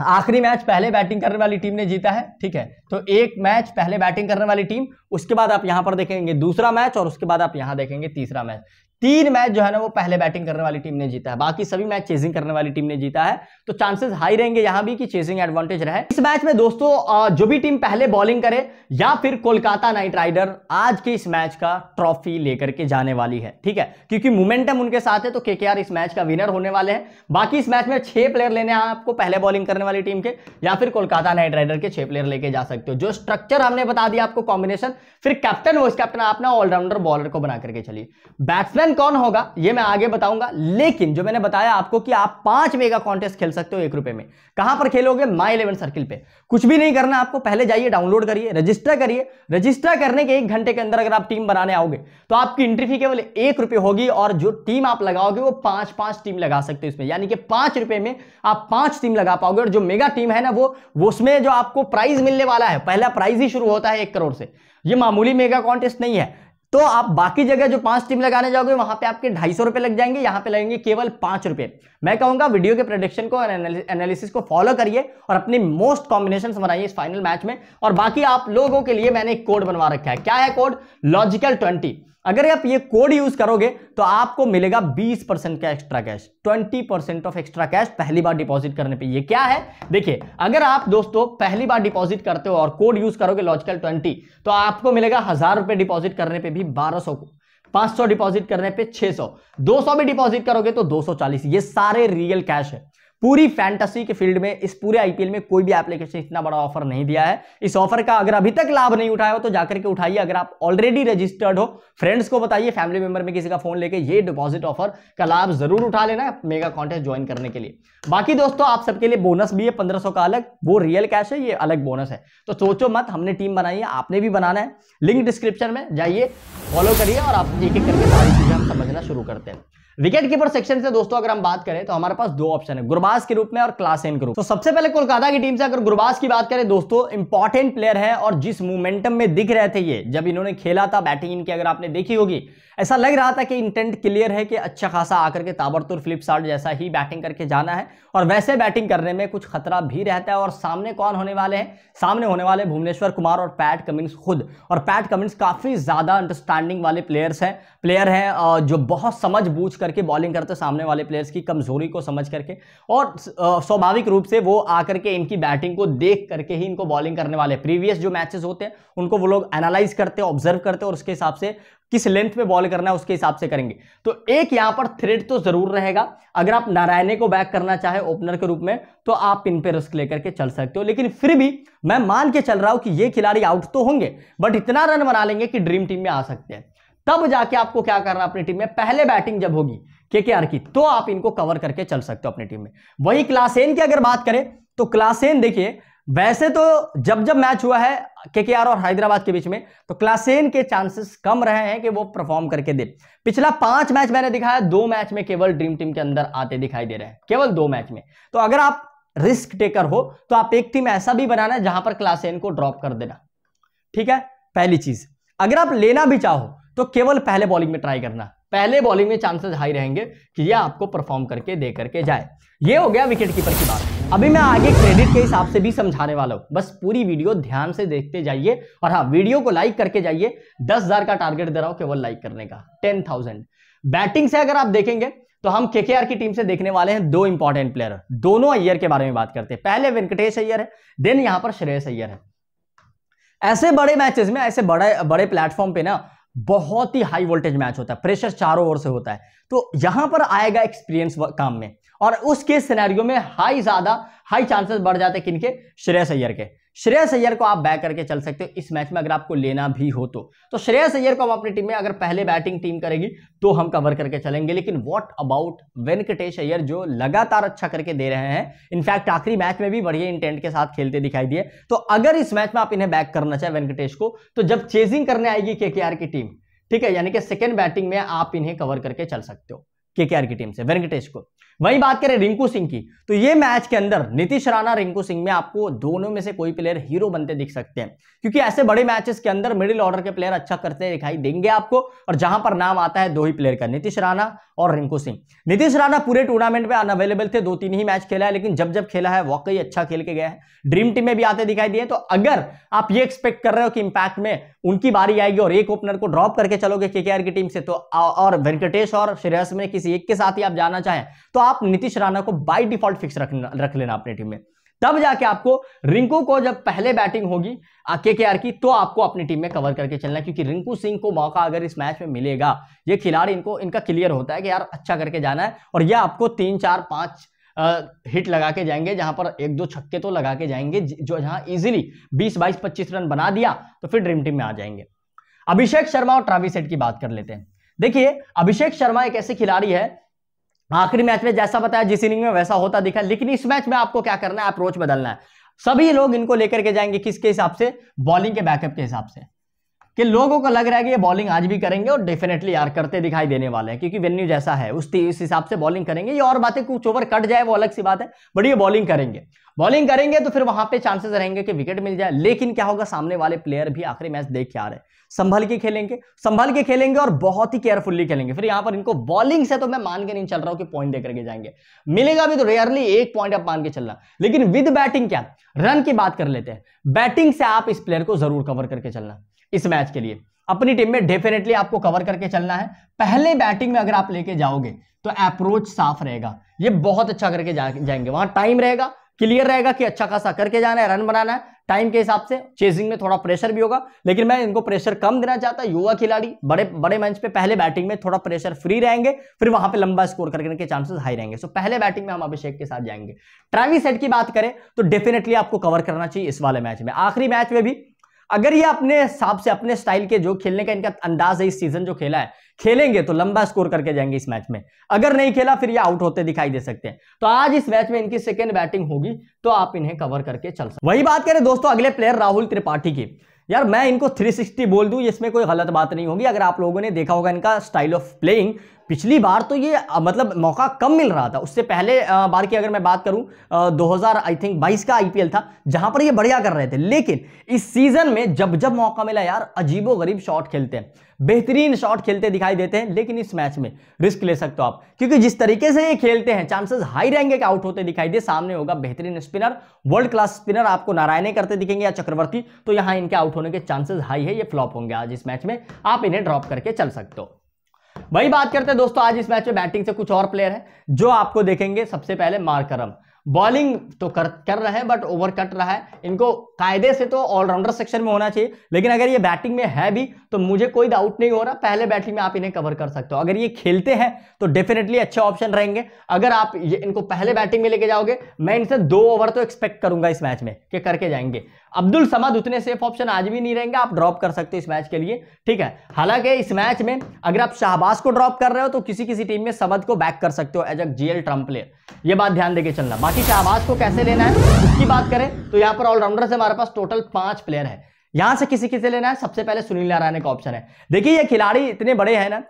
आखिरी मैच पहले बैटिंग करने वाली टीम ने जीता है ठीक है तो एक मैच पहले बैटिंग करने वाली टीम उसके बाद आप यहां पर देखेंगे दूसरा मैच और उसके बाद आप यहां देखेंगे तीसरा मैच तीन मैच जो है ना वो पहले बैटिंग करने वाली टीम ने जीता है बाकी सभी मैच चेजिंग करने वाली टीम ने जीता है तो चांसेस हाई रहेंगे यहां भी कि चेसिंग एडवांटेज रहे इस मैच में दोस्तों जो भी टीम पहले बॉलिंग करे या फिर कोलकाता नाइट राइडर आज के इस मैच का ट्रॉफी लेकर के जाने वाली है ठीक है क्योंकि मोमेंटम उनके साथ है तो के इस मैच का विनर होने वाले हैं बाकी इस मैच में छह प्लेयर लेने हैं आपको पहले बॉलिंग करने वाली टीम के या फिर कोलकाता नाइट राइडर के छह प्लेयर लेके जा सकते हो जो स्ट्रक्चर हमने बता दिया आपको कॉम्बिनेशन फिर कैप्टन वाइस कैप्टन अपना ऑलराउंडर बॉलर को बना करके चलिए बैट्समैन कौन होगा ये मैं आगे बताऊंगा लेकिन जो मैंने बताया आपको कि आप पांच मेगा कॉन्टेस्ट खेल खेल सकते हो एक रुपए में कहां पर खेलोगे माई इलेवन सर्किल पे कुछ भी नहीं करना आपको पहले जाइए डाउनलोड करिए रजिस्टर करिए रजिस्टर करने के एक घंटे के अंदर अगर आप टीम बनाने आओगे तो आपकी एंट्री फी केवल एक रुपए होगी और जो टीम आप लगाओगे वो पांच पांच टीम लगा सकते हो इसमें यानी कि पांच रुपए में आप पांच टीम लगा पाओगे और जो मेगा टीम है ना वो उसमें जो आपको प्राइज मिलने वाला है पहला प्राइज ही शुरू होता है एक करोड़ से ये मामूली मेगा कॉन्टेस्ट नहीं है तो आप बाकी जगह जो पांच टीम लगाने जाओगे वहां पे आपके ढाई सौ रुपए लग जाएंगे यहां पे लगेंगे केवल पांच रुपए मैं कहूंगा वीडियो के प्रोडिक्शन को और एनालिसिस को फॉलो करिए और अपनी मोस्ट कॉम्बिनेशन बनाइए इस फाइनल मैच में और बाकी आप लोगों के लिए मैंने एक कोड बनवा रखा है क्या है कोड लॉजिकल ट्वेंटी अगर आप ये कोड यूज करोगे तो आपको मिलेगा 20 परसेंट का extra cash 20 percent off extra cash पहली बार डिपॉजिट करने पे ये क्या है देखिए अगर आप दोस्तों पहली बार डिपॉजिट करते हो और कोड यूज करोगे लॉजिकल 20 तो आपको मिलेगा हजार रुपए डिपॉजिट करने पे भी 1200 500 डिपॉजिट करने पे 600 200 भी डिपॉजिट करोगे तो 240 ये सारे रियल कैश है पूरी फैंटेसी के फील्ड में इस पूरे आईपीएल में कोई भी एप्लीकेशन इतना बड़ा ऑफर नहीं दिया है इस ऑफर का अगर अभी तक लाभ नहीं उठाया हो तो जाकर के उठाइए अगर आप ऑलरेडी रजिस्टर्ड हो फ्रेंड्स को बताइए फैमिली मेंबर में किसी का फोन लेके ये डिपॉजिट ऑफर का लाभ जरूर उठा लेना मेगा कॉन्टेस्ट ज्वाइन करने के लिए बाकी दोस्तों आप सबके लिए बोनस भी है पंद्रह का अलग वो रियल कैश है ये अलग बोनस है तो सोचो मत हमने टीम बनाई है आपने भी बनाना है लिंक डिस्क्रिप्शन में जाइए फॉलो करिए और आप एक एक करके सारी चीजें हम समझना शुरू करते हैं विकेट कीपर सेक्शन से दोस्तों अगर हम बात करें तो हमारे पास दो ऑप्शन है गुरबाज के रूप में और क्लासेन के रूप तो सबसे पहले कोलकाता की टीम से अगर गुरबाज की बात करें दोस्तों इंपॉर्टेंट प्लेयर है और जिस मोमेंटम में दिख रहे थे ये जब इन्होंने खेला था बैटिंग इनकी अगर आपने देखी होगी ऐसा लग रहा था कि इंटेंट क्लियर है कि अच्छा खासा आकर के ताबड़तोर फ्लिपसार्ट जैसा ही बैटिंग करके जाना है और वैसे बैटिंग करने में कुछ खतरा भी रहता है और सामने कौन होने वाले हैं सामने होने वाले भुवनेश्वर कुमार और पैट कमिंस खुद और पैट कमिंस काफ़ी ज़्यादा अंडरस्टैंडिंग वाले प्लेयर्स हैं प्लेयर हैं जो बहुत समझ बूझ करके बॉलिंग करते सामने वाले प्लेयर्स की कमज़ोरी को समझ करके और स्वाभाविक रूप से वो आकर के इनकी बैटिंग को देख करके ही इनको बॉलिंग करने वाले प्रीवियस जो मैचेस होते हैं उनको वो लोग एनालाइज करते ऑब्जर्व करते और उसके हिसाब से किस लेंथ में बॉल करना है उसके हिसाब से करेंगे तो एक यहां पर थ्रेड तो जरूर रहेगा अगर आप नारायणे को बैक करना चाहे ओपनर के रूप में तो आप इन पे रिस्क लेकर के चल सकते हो लेकिन फिर भी मैं मान के चल रहा हूं कि ये खिलाड़ी आउट तो होंगे बट इतना रन बना लेंगे कि ड्रीम टीम में आ सकते हैं तब जाके आपको क्या करना अपनी टीम में पहले बैटिंग जब होगी के के आर की तो आप इनको कवर करके चल सकते हो अपनी टीम में वही क्लास एन की अगर बात करें तो क्लास एन देखिए वैसे तो जब जब मैच हुआ है केकेआर और हैदराबाद के बीच में तो क्लासेन के चांसेस कम रहे हैं कि वो परफॉर्म करके दे पिछला पांच मैच मैंने दिखाया दो मैच में केवल ड्रीम टीम के अंदर आते दिखाई दे रहे हैं केवल दो मैच में तो अगर आप रिस्क टेकर हो तो आप एक टीम ऐसा भी बनाना जहां पर क्लासेन को ड्रॉप कर देना ठीक है पहली चीज अगर आप लेना भी चाहो तो केवल पहले बॉलिंग में ट्राई करना पहले बॉलिंग में चांसेस हाई रहेंगे कि यह आपको परफॉर्म करके दे करके जाए ये हो गया विकेट कीपर की बात अभी मैं आगे क्रेडिट के हिसाब से भी समझाने वाला हूँ बस पूरी वीडियो ध्यान से देखते जाइए और हाँ वीडियो को लाइक करके जाइए दस हजार का टारगेट दे रहा हूँ केवल लाइक करने का टेन थाउजेंड बैटिंग से अगर आप देखेंगे तो हम के की टीम से देखने वाले हैं दो इंपॉर्टेंट प्लेयर दोनों अय्यर के बारे में बात करते हैं पहले वेंकटेश अय्यर है देन यहाँ पर श्रेयस अय्यर है ऐसे बड़े मैचेस में ऐसे बड़े बड़े प्लेटफॉर्म पे ना बहुत ही हाई वोल्टेज मैच होता है प्रेशर चारों ओर से होता है तो यहां पर आएगा एक्सपीरियंस काम में और उसके सिनेरियो में हाई ज्यादा हाई चांसेस बढ़ जाते हैं किनके श्रेयस अय्यर के श्रेयस सैयर को आप बैक करके चल सकते हो इस मैच में अगर आपको लेना भी हो तो तो श्रेयस सैयर को हम अपनी टीम में अगर पहले बैटिंग टीम करेगी तो हम कवर करके चलेंगे लेकिन व्हाट अबाउट वेंकटेश अय्यर जो लगातार अच्छा करके दे रहे हैं इनफैक्ट आखिरी मैच में भी बढ़िया इंटेंट के साथ खेलते दिखाई दिए तो अगर इस मैच में आप इन्हें बैक करना चाहे वेंकटेश को तो जब चेजिंग करने आएगी के की टीम ठीक है यानी कि सेकेंड बैटिंग में आप इन्हें कवर करके चल सकते हो के की टीम से वेंकटेश को वही बात करें रिंकू सिंह की तो ये मैच के अंदर नीतीश राणा रिंकू सिंह में आपको दोनों में से कोई प्लेयर हीरो बनते दिख सकते हैं क्योंकि ऐसे बड़े मैचेस के अंदर मिडिल ऑर्डर के प्लेयर अच्छा करते दिखाई देंगे आपको और जहां पर नाम आता है दो ही प्लेयर का नीतीश राणा और रिंकू सिंह नीतीश राणा पूरे टूर्नामेंट में अनअवेलेबल थे दो तीन ही मैच खेला है लेकिन जब जब खेला है वाकई अच्छा खेल के गया है ड्रीम टीम में भी आते दिखाई दिए तो अगर आप ये एक्सपेक्ट कर रहे हो कि इंपैक्ट में उनकी बारी आएगी और एक ओपनर को ड्रॉप करके चलोगे के की टीम से तो और वेंकटेश और श्रेयस में किसी एक के साथ ही आप जाना चाहें तो आप आप नीतीश राणा को बाई डिफॉल्ट फिक्स रख रख लेना अपनी टीम में तब जाके आपको रिंकू को जब पहले बैटिंग होगी के के आर की तो आपको अपनी टीम में कवर करके चलना क्योंकि रिंकू सिंह को मौका अगर इस मैच में मिलेगा ये खिलाड़ी इनको इनका क्लियर होता है कि यार अच्छा करके जाना है और ये आपको तीन चार पांच हिट लगा के जाएंगे जहां पर एक दो छक्के तो लगा के जाएंगे जो जहां इजिली बीस बाईस पच्चीस रन बना दिया तो फिर ड्रीम टीम में आ जाएंगे अभिषेक शर्मा और ट्राविसेट की बात कर लेते हैं देखिए अभिषेक शर्मा एक ऐसे खिलाड़ी है आखिरी मैच में जैसा बताया जिस इनिंग में वैसा होता दिखा लेकिन इस मैच में आपको क्या करना है अप्रोच बदलना है सभी लोग इनको लेकर के जाएंगे किसके हिसाब से बॉलिंग के बैकअप के हिसाब से कि लोगों को लग रहा है कि ये बॉलिंग आज भी करेंगे और डेफिनेटली यार करते दिखाई देने वाले हैं क्योंकि वेन्यू जैसा है उस हिसाब से बॉलिंग करेंगे ये और बातें कुछ ओवर कट जाए वो अलग सी बात है बट ये बॉलिंग करेंगे बॉलिंग करेंगे तो फिर वहां पे चांसेस रहेंगे कि विकेट मिल जाए लेकिन क्या होगा सामने वाले प्लेयर भी आखिरी मैच देख के आ रहे संभल के खेलेंगे संभल के खेलेंगे और बहुत ही केयरफुल्ली खेलेंगे फिर यहां पर इनको बॉलिंग से तो मैं मान के नहीं चल रहा हूं कि पॉइंट देकर के जाएंगे मिलेगा भी तो रेयरली एक पॉइंट आप मान के चल रहा लेकिन विद बैटिंग क्या रन की बात कर लेते हैं बैटिंग से आप इस प्लेयर को जरूर कवर करके चलना इस मैच के लिए अपनी टीम में डेफिनेटली आपको कवर करके चलना है पहले बैटिंग में अगर आप लेके जाओगे तो अप्रोच साफ रहेगा ये बहुत अच्छा करके जा, जाएंगे वहां टाइम रहेगा क्लियर रहेगा कि अच्छा खासा करके जाना है रन बनाना है टाइम के हिसाब से चेजिंग में थोड़ा प्रेशर भी होगा लेकिन मैं इनको प्रेशर कम देना चाहता युवा खिलाड़ी बड़े बड़े मंच पे पहले बैटिंग में थोड़ा प्रेशर फ्री रहेंगे फिर वहां पे लंबा स्कोर करने के चांसेस हाई रहेंगे सो पहले बैटिंग में हम अभिषेक के साथ जाएंगे ट्रैवी सेट की बात करें तो डेफिनेटली आपको कवर करना चाहिए इस वाले मैच में आखिरी मैच में भी अगर ये अपने हिसाब से अपने स्टाइल के जो खेलने का इनका अंदाज है इस सीजन जो खेला है खेलेंगे तो लंबा स्कोर करके जाएंगे इस मैच में अगर नहीं खेला फिर ये आउट होते दिखाई दे सकते हैं तो आज इस मैच में इनकी सेकेंड बैटिंग होगी तो आप इन्हें कवर करके चल सकते वही बात करें दोस्तों अगले प्लेयर राहुल त्रिपाठी की यार मैं इनको 360 बोल दूं इसमें कोई गलत बात नहीं होगी अगर आप लोगों ने देखा होगा इनका स्टाइल ऑफ प्लेइंग पिछली बार तो ये मतलब मौका कम मिल रहा था उससे पहले बार की अगर मैं बात करूं 2000 आई थिंक 22 का आईपीएल था जहां पर ये बढ़िया कर रहे थे लेकिन इस सीजन में जब जब मौका मिला यार अजीबो गरीब शॉट खेलते हैं बेहतरीन शॉट खेलते दिखाई देते हैं लेकिन इस मैच में रिस्क ले सकते हो आप क्योंकि जिस तरीके से ये खेलते हैं चांसेस हाई रहेंगे कि आउट होते दिखाई दे सामने होगा बेहतरीन स्पिनर वर्ल्ड क्लास स्पिनर आपको नारायणे करते दिखेंगे या चक्रवर्ती तो यहां इनके आउट होने के चांसेस हाई है ये फ्लॉप होंगे आज इस मैच में आप इन्हें ड्रॉप करके चल सकते हो वही बात करते हैं दोस्तों आज इस मैच में बैटिंग से कुछ और प्लेयर है जो आपको देखेंगे सबसे पहले मार्करम बॉलिंग तो कर कर रहा है बट ओवर कट रहा है इनको कायदे से तो ऑलराउंडर सेक्शन में होना चाहिए लेकिन अगर ये बैटिंग में है भी तो मुझे कोई डाउट नहीं हो रहा पहले बैटिंग में आप इन्हें कवर कर सकते हो अगर ये खेलते हैं तो डेफिनेटली अच्छे ऑप्शन रहेंगे अगर आप ये इनको पहले बैटिंग में लेके जाओगे मैं इनसे दो ओवर तो एक्सपेक्ट करूंगा इस मैच में कि करके जाएंगे अब्दुल समद उतने सेफ ऑप्शन आज भी नहीं रहेंगे आप ड्रॉप कर सकते इस मैच के लिए ठीक है हालांकि इस मैच में अगर आप शाहबाज को ड्रॉप कर रहे हो तो किसी किसी टीम में समद को बैक कर सकते हो as a GL trump player ये बात ध्यान देके चलना बाकी शाहबाज को कैसे लेना है उसकी बात करें तो यहाँ पर ऑलराउंडर से हमारे पास टोटल पांच प्लेयर है यहां से किसी किसे लेना है सबसे पहले सुनील नारायण का ऑप्शन है देखिए ये खिलाड़ी इतने बड़े हैं ना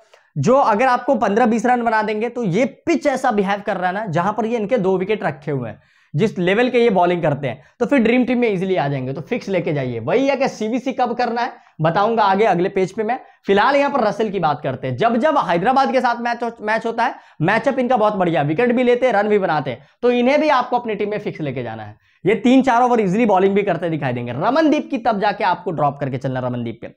जो अगर आपको 15-20 रन बना देंगे तो ये पिच ऐसा बिहेव कर रहा है ना जहां पर ये इनके दो विकेट रखे हुए हैं जिस लेवल के ये बॉलिंग करते हैं तो फिर ड्रीम टीम में इजिली आ जाएंगे तो फिक्स लेके जाइए वही है कि सीबीसी कब करना है बताऊंगा आगे अगले पेज पे मैं फिलहाल यहां पर रसेल की बात करते हैं जब जब हैदराबाद के साथ मैच मैच होता है मैचअप इनका बहुत बढ़िया विकेट भी लेते हैं रन भी बनाते हैं तो इन्हें भी आपको अपनी टीम में फिक्स लेके जाना है ये तीन चार ओवर इजिली बॉलिंग भी करते दिखाई देंगे रमनदीप की तब जाके आपको ड्रॉप करके चलना रमनदीप पे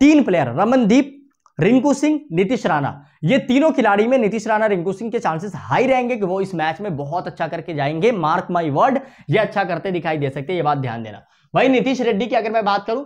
तीन प्लेयर रमनदीप रिंकू सिंह नीतीश राणा ये तीनों खिलाड़ी में नीतीश राणा रिंकू सिंह के चांसेस हाई रहेंगे कि वो इस मैच में बहुत अच्छा करके जाएंगे मार्क माई वर्ड ये अच्छा करते दिखाई दे सकते ये बात ध्यान देना वही नीतीश रेड्डी की अगर मैं बात करूं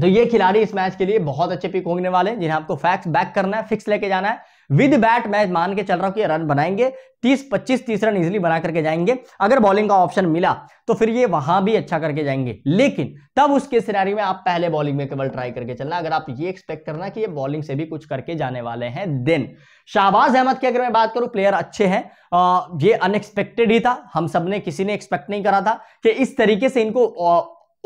तो ये खिलाड़ी इस मैच के लिए बहुत अच्छे पिक होने वाले हैं जिन्हें आपको फैक्स बैक करना है फिक्स लेके जाना है विद बैट मैच मान के चल रहा हूं कि रन बनाएंगे 30 25 तीस रन इजिली बना करके जाएंगे अगर बॉलिंग का ऑप्शन मिला तो फिर ये वहां भी अच्छा करके जाएंगे लेकिन तब उसके सिनारी में आप पहले बॉलिंग में केवल ट्राई करके चलना अगर आप ये एक्सपेक्ट करना कि ये बॉलिंग से भी कुछ करके जाने वाले हैं देन शाहबाज अहमद की अगर मैं बात करूं प्लेयर अच्छे हैं ये अनएक्सपेक्टेड ही था हम सब ने किसी ने एक्सपेक्ट नहीं करा था कि इस तरीके से इनको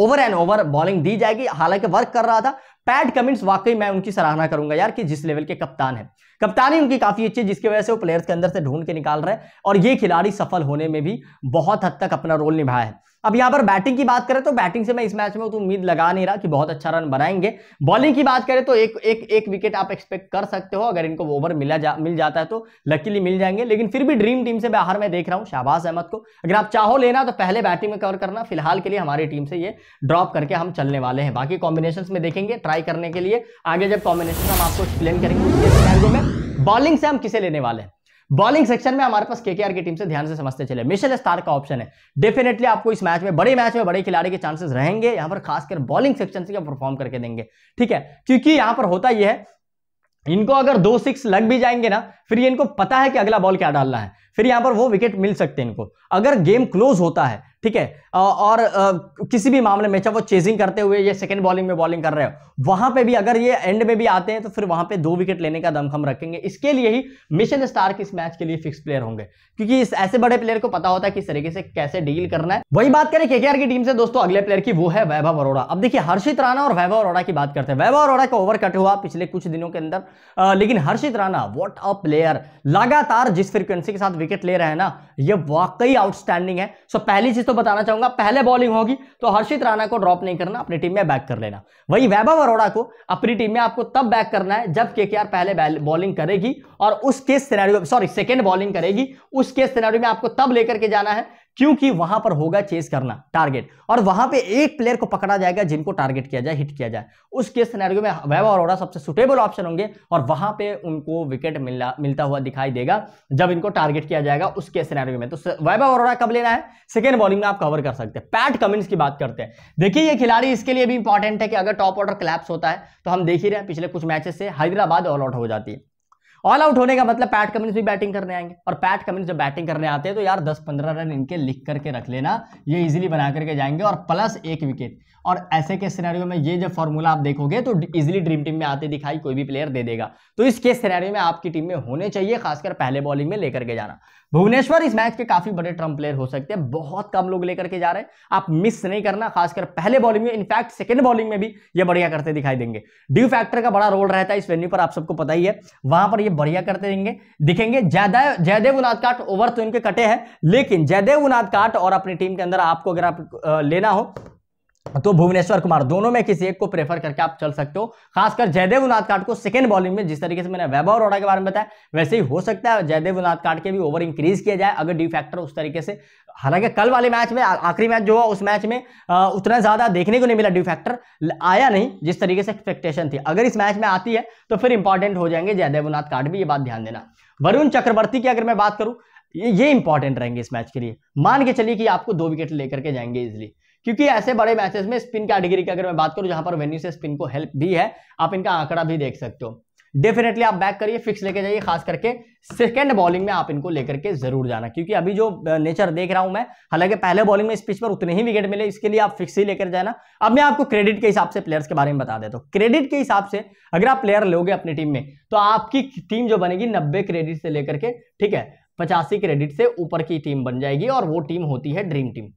ओवर एंड ओवर बॉलिंग दी जाएगी हालांकि वर्क कर रहा था पैड कमिंस वाकई मैं उनकी सराहना करूंगा यार कि जिस लेवल के कप्तान है कप्तानी उनकी काफी अच्छी है जिसकी वजह से वो प्लेयर्स के अंदर से ढूंढ के निकाल रहे हैं और ये खिलाड़ी सफल होने में भी बहुत हद तक अपना रोल निभाया है अब यहाँ पर बैटिंग की बात करें तो बैटिंग से मैं इस मैच में तो उम्मीद लगा नहीं रहा कि बहुत अच्छा रन बनाएंगे बॉलिंग की बात करें तो एक एक एक विकेट आप एक्सपेक्ट कर सकते हो अगर इनको ओवर मिला जा मिल जाता है तो लकीली मिल जाएंगे लेकिन फिर भी ड्रीम टीम से बाहर मैं देख रहा हूँ शाहबाज अहमद को अगर आप चाहो लेना तो पहले बैटिंग में कवर करना फिलहाल के लिए हमारी टीम से ये ड्रॉप करके हम चलने वाले हैं बाकी कॉम्बिनेशन में देखेंगे ट्राई करने के लिए आगे जब कॉम्बिनेशन हम आपको एक्सप्लेन करेंगे बॉलिंग से हम किसे लेने वाले हैं बॉलिंग सेक्शन में हमारे पास केकेआर की टीम से ध्यान से समझते चले मिशेल स्टार का ऑप्शन है डेफिनेटली आपको इस मैच में बड़े मैच में बड़े खिलाड़ी के चांसेस रहेंगे यहां पर खासकर बॉलिंग सेक्शन से परफॉर्म करके देंगे ठीक है क्योंकि यहां पर होता यह है इनको अगर दो सिक्स लग भी जाएंगे ना फिर इनको पता है कि अगला बॉल क्या डालना है फिर यहां पर वो विकेट मिल सकते हैं इनको अगर गेम क्लोज होता है ठीक है और किसी भी मामले में चाहे वो चेजिंग करते हुए या सेकेंड बॉलिंग में बॉलिंग कर रहे हो वहां पे भी अगर ये एंड में भी आते हैं तो फिर वहां पे दो विकेट लेने का दमखम रखेंगे इसके लिए ही मिशन स्टार इस मैच के लिए फिक्स प्लेयर होंगे क्योंकि इस ऐसे बड़े प्लेयर को पता होता है किस तरीके से कैसे डील करना है वही बात करें केकेआर की टीम से दोस्तों अगले प्लेयर की वो है वैभव अरोड़ा अब देखिए हर्षित राणा और वैभव अरोड़ा की बात करते हैं वैभव अरोड़ा का ओवर कट हुआ पिछले कुछ दिनों के अंदर लेकिन Harshit Rana what a player लगातार जिस फ्रिक्वेंसी के साथ विकेट ले रहे हैं ना ये वाकई आउटस्टैंडिंग है सो पहली चीज तो तो बताना चाहूंगा पहले बॉलिंग होगी तो हर्षित राणा को ड्रॉप नहीं करना अपनी टीम में बैक कर लेना वही वैभव अरोड़ा को अपनी टीम में आपको तब बैक करना है जब के पहले बॉलिंग करेगी और उस केस सॉरी सेकेंड बॉलिंग करेगी उस केस सिनेरियो में आपको तब लेकर के जाना है क्योंकि वहां पर होगा चेस करना टारगेट और वहां पे एक प्लेयर को पकड़ा जाएगा जिनको टारगेट किया जाए हिट किया जाए उस केस सिनेरियो में वैभव अरोड़ा सबसे सुटेबल ऑप्शन होंगे और वहां पे उनको विकेट मिला मिलता हुआ दिखाई देगा जब इनको टारगेट किया जाएगा उस केस सिनेरियो में तो वैभव अरोड़ा कब लेना है सेकेंड बॉलिंग में आप कवर कर सकते हैं पैट कमिंस की बात करते हैं देखिए ये खिलाड़ी इसके लिए भी इंपॉर्टेंट है कि अगर टॉप ऑर्डर क्लैप्स होता है तो हम देख ही रहे हैं पिछले कुछ मैचेस से हैदराबाद ऑल आउट हो जाती है ऑल आउट होने का मतलब पैट कमिंस भी बैटिंग करने आएंगे और पैट कमिंस जब बैटिंग करने आते हैं तो यार दस पंद्रह रन इनके लिख करके रख लेना ये इजिली बना करके जाएंगे और प्लस एक विकेट और ऐसे के सिनेरियो में ये जब फॉर्मूला आप देखोगे तो इजिली ड्रीम टीम में आते दिखाई कोई भी प्लेयर दे देगा तो इस केस सिनेरियो में आपकी टीम में होने चाहिए खासकर पहले बॉलिंग में लेकर के जाना भुवनेश्वर इस मैच के काफी बड़े ट्रम्प प्लेयर हो सकते हैं बहुत कम लोग लेकर के जा रहे हैं आप मिस नहीं करना खासकर पहले बॉलिंग में इनफैक्ट सेकेंड बॉलिंग में भी ये बढ़िया करते दिखाई देंगे ड्यू फैक्टर का बड़ा रोल रहता है इस वेन्यू पर आप सबको पता ही है वहां पर ये बढ़िया करते देंगे दिखेंगे जयदेव जयदेव उनादकाट ओवर तो इनके कटे हैं लेकिन जयदेव उनादकाट और अपनी टीम के अंदर आपको अगर आप लेना हो तो भुवनेश्वर कुमार दोनों में किसी एक को प्रेफर करके आप चल सकते हो खासकर जयदेव उनाथ काट को सेकंड बॉलिंग में जिस तरीके से मैंने वैभव रोड़ा के बारे में बताया वैसे ही हो सकता है जयदेव उनाथ काट के भी ओवर इंक्रीज किया जाए अगर डी फैक्टर उस तरीके से हालांकि कल वाले मैच में आखिरी मैच जो हुआ उस मैच में आ, उतना ज़्यादा देखने को नहीं मिला डी फैक्टर आया नहीं जिस तरीके से एक्सपेक्टेशन थी अगर इस मैच में आती है तो फिर इंपॉर्टेंट हो जाएंगे जयदेव उनाथ काट भी ये बात ध्यान देना वरुण चक्रवर्ती की अगर मैं बात करूँ ये इंपॉर्टेंट रहेंगे इस मैच के लिए मान के चलिए कि आपको दो विकेट लेकर के जाएंगे इजिली क्योंकि ऐसे बड़े मैचेस में स्पिन कैटेगरी की अगर मैं बात करूं जहां पर वेन्यू से स्पिन को हेल्प भी है आप इनका आंकड़ा भी देख सकते हो डेफिनेटली आप बैक करिए फिक्स लेके जाइए खास करके सेकेंड बॉलिंग में आप इनको लेकर के जरूर जाना क्योंकि अभी जो नेचर देख रहा हूं मैं हालांकि पहले बॉलिंग में इस पिच पर उतने ही विकेट मिले इसके लिए आप फिक्स ही लेकर जाना अब मैं आपको क्रेडिट के हिसाब से प्लेयर्स के बारे में बता देता हूँ क्रेडिट के हिसाब से अगर आप प्लेयर लोगे अपनी टीम में तो आपकी टीम जो बनेगी नब्बे क्रेडिट से लेकर के ठीक है पचासी क्रेडिट से ऊपर की टीम बन जाएगी और वो टीम होती है ड्रीम टीम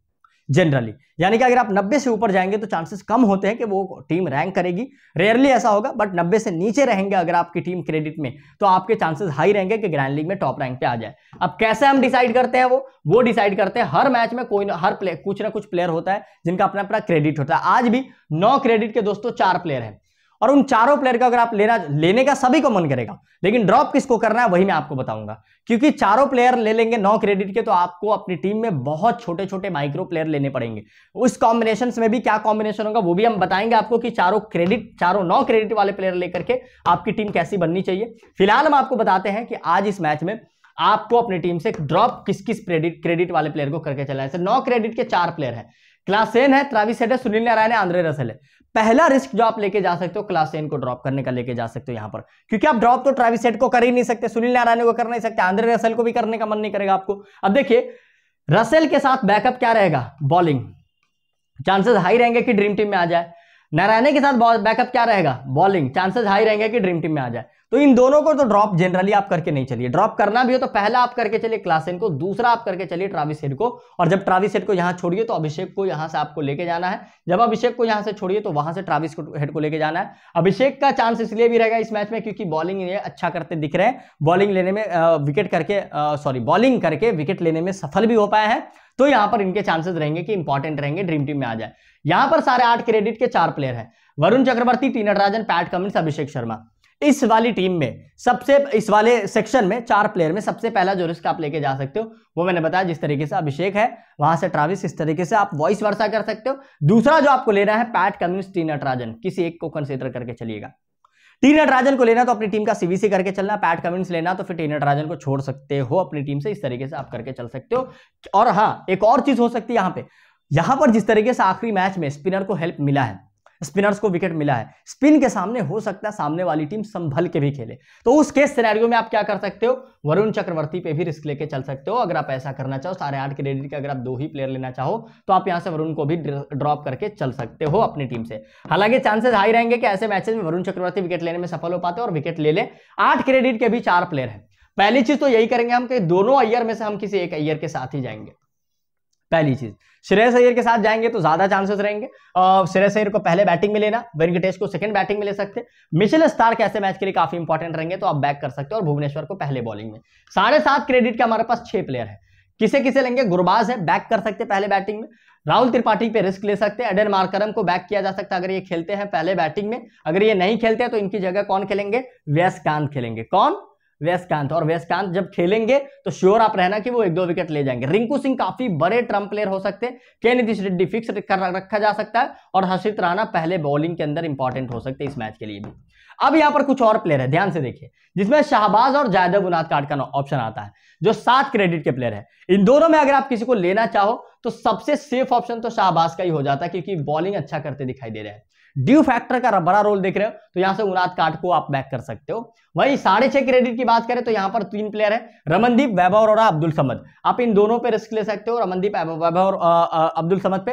जनरली यानी कि अगर आप 90 से ऊपर जाएंगे तो चांसेस कम होते हैं कि वो टीम रैंक करेगी रेयरली ऐसा होगा बट 90 से नीचे रहेंगे अगर आपकी टीम क्रेडिट में तो आपके चांसेस हाई रहेंगे कि ग्रैंड लीग में टॉप रैंक पे आ जाए अब कैसे हम डिसाइड करते हैं वो वो डिसाइड करते हैं हर मैच में कोई ना हर प्लेयर कुछ ना कुछ प्लेयर होता है जिनका अपना अपना क्रेडिट होता है आज भी नौ क्रेडिट के दोस्तों चार प्लेयर है और उन चारों प्लेयर का अगर आप लेना लेने का सभी को मन करेगा लेकिन ड्रॉप किसको करना है वही मैं आपको बताऊंगा क्योंकि चारों प्लेयर ले लेंगे नौ क्रेडिट के तो आपको अपनी टीम में बहुत छोटे छोटे माइक्रो प्लेयर लेने पड़ेंगे उस कॉम्बिनेशन में भी क्या कॉम्बिनेशन होगा वो भी हम बताएंगे आपको कि चारों क्रेडिट चारों नौ क्रेडिट वाले प्लेयर लेकर के आपकी टीम कैसी बननी चाहिए फिलहाल हम आपको बताते हैं कि आज इस मैच में आपको अपनी टीम से ड्रॉप किस किस क्रेडिट क्रेडिट वाले प्लेयर को करके चला है नौ क्रेडिट के चार प्लेयर है क्लास सेन है ट्राविस हेड है सुनील नारायण है आंद्रे रसल है पहला रिस्क जो आप लेके जा सकते हो क्लास टेन को ड्रॉप करने का लेके जा सकते हो यहां पर क्योंकि आप ड्रॉप तो सेट को कर ही नहीं सकते सुनील नारायण को कर नहीं सकते आंध्र रसल को भी करने का मन नहीं करेगा आपको अब देखिए रसेल के साथ बैकअप क्या रहेगा बॉलिंग चांसेस हाई रहेंगे कि ड्रीम टीम में आ जाए नारायण के साथ बैकअप क्या रहेगा बॉलिंग चांसेस हाई रहेंगे कि ड्रीम टीम में आ जाए तो इन दोनों को तो ड्रॉप जनरली आप करके नहीं चलिए ड्रॉप करना भी हो तो पहला आप करके चलिए क्लासेन को दूसरा आप करके चलिए ट्राविस हेड को और जब ट्राविस हेड को यहाँ छोड़िए तो अभिषेक को यहाँ से आपको लेके जाना है जब अभिषेक को यहाँ से छोड़िए तो वहां से ट्राविस हेड को लेके जाना है अभिषेक का चांस इसलिए भी रहेगा इस मैच में क्योंकि बॉलिंग ये अच्छा करते दिख रहे हैं बॉलिंग लेने में विकेट करके सॉरी बॉलिंग करके विकेट लेने में सफल भी हो पाया है तो यहाँ पर इनके चांसेस रहेंगे कि इंपॉर्टेंट रहेंगे ड्रीम टीम में आ जाए यहाँ पर सारे आठ क्रेडिट के चार प्लेयर हैं Varun Chakravarthy T Natarajan Pat Cummins Abhishek Sharma इस वाली टीम में सबसे इस वाले सेक्शन में चार प्लेयर में सबसे पहला जो रिस्क आप लेके जा सकते हो वो मैंने बताया जिस तरीके से अभिषेक है वहां से ट्राविस इस तरीके से आप वॉइस वर्षा कर सकते हो दूसरा जो आपको लेना है पैट कम्युनिस्ट टी नटराजन किसी एक को कंसिडर करके चलिएगा टी नटराजन को लेना तो अपनी टीम का सीवीसी करके चलना पैट कमिंस लेना तो फिर टी नटराजन को छोड़ सकते हो अपनी टीम से इस तरीके से आप करके चल सकते हो और हाँ एक और चीज हो सकती है यहां पे यहां पर जिस तरीके से आखिरी मैच में स्पिनर को हेल्प मिला है स्पिनर्स को विकेट मिला है स्पिन के सामने हो सकता है सामने वाली टीम संभल के भी खेले तो उस केस सिनेरियो में आप क्या कर सकते हो वरुण चक्रवर्ती पे भी रिस्क लेके चल सकते हो अगर आप ऐसा करना चाहो सारे आठ क्रेडिट के अगर आप दो ही प्लेयर लेना चाहो तो आप यहां से वरुण को भी ड्रॉप करके चल सकते हो अपनी टीम से हालांकि चांसेस हाई रहेंगे कि ऐसे मैचेस में वरुण चक्रवर्ती विकेट लेने में सफल हो पाते और विकेट ले ले आठ क्रेडिट के भी चार प्लेयर है पहली चीज तो यही करेंगे हम कि दोनों अयर में से हम किसी एक अयर के साथ ही जाएंगे पहली चीज श्रेयस अय्यर के साथ जाएंगे तो ज्यादा चांसेस रहेंगे श्रेयस अय्यर को पहले बैटिंग में लेना वेंकटेश को सेकंड बैटिंग में ले सकते मिशेल स्टार कैसे मैच के लिए काफी इंपॉर्टेंट रहेंगे तो आप बैक कर सकते हो और भुवनेश्वर को पहले बॉलिंग में साढ़े सात क्रेडिट के हमारे पास छह प्लेयर है किसे किसे लेंगे गुरबाज है बैक कर सकते पहले बैटिंग में राहुल त्रिपाठी पे रिस्क ले सकते हैं एडन मार्करम को बैक किया जा सकता है अगर ये खेलते हैं पहले बैटिंग में अगर ये नहीं खेलते हैं तो इनकी जगह कौन खेलेंगे व्यसकांत खेलेंगे कौन वेस्कांत और वेस्कांत जब खेलेंगे तो श्योर आप रहना कि वो एक दो विकेट ले जाएंगे रिंकू सिंह काफी बड़े ट्रम्प प्लेयर हो सकते हैं के नीतीश रेड्डी फिक्स कर रखा जा सकता है और हर्षित राणा पहले बॉलिंग के अंदर इंपॉर्टेंट हो सकते हैं इस मैच के लिए भी अब यहां पर कुछ और प्लेयर है ध्यान से देखिए जिसमें शाहबाज और जायदब उनाद कार्ड का ऑप्शन आता है जो सात क्रेडिट के प्लेयर है इन दोनों में अगर आप किसी को लेना चाहो तो सबसे सेफ ऑप्शन तो शाहबाज का ही हो जाता है क्योंकि बॉलिंग अच्छा करते दिखाई दे रहे हैं ड्यू फैक्टर का बड़ा रोल देख रहे हो तो यहां से उनाद कार्ड को आप बैक कर सकते हो वहीं साढ़े छह क्रेडिट की बात करें तो यहां पर तीन प्लेयर है रमनदीप वैभव और अब्दुल समद आप इन दोनों पे रिस्क ले सकते हो रमनदीप वैभव और अब्दुल समद पे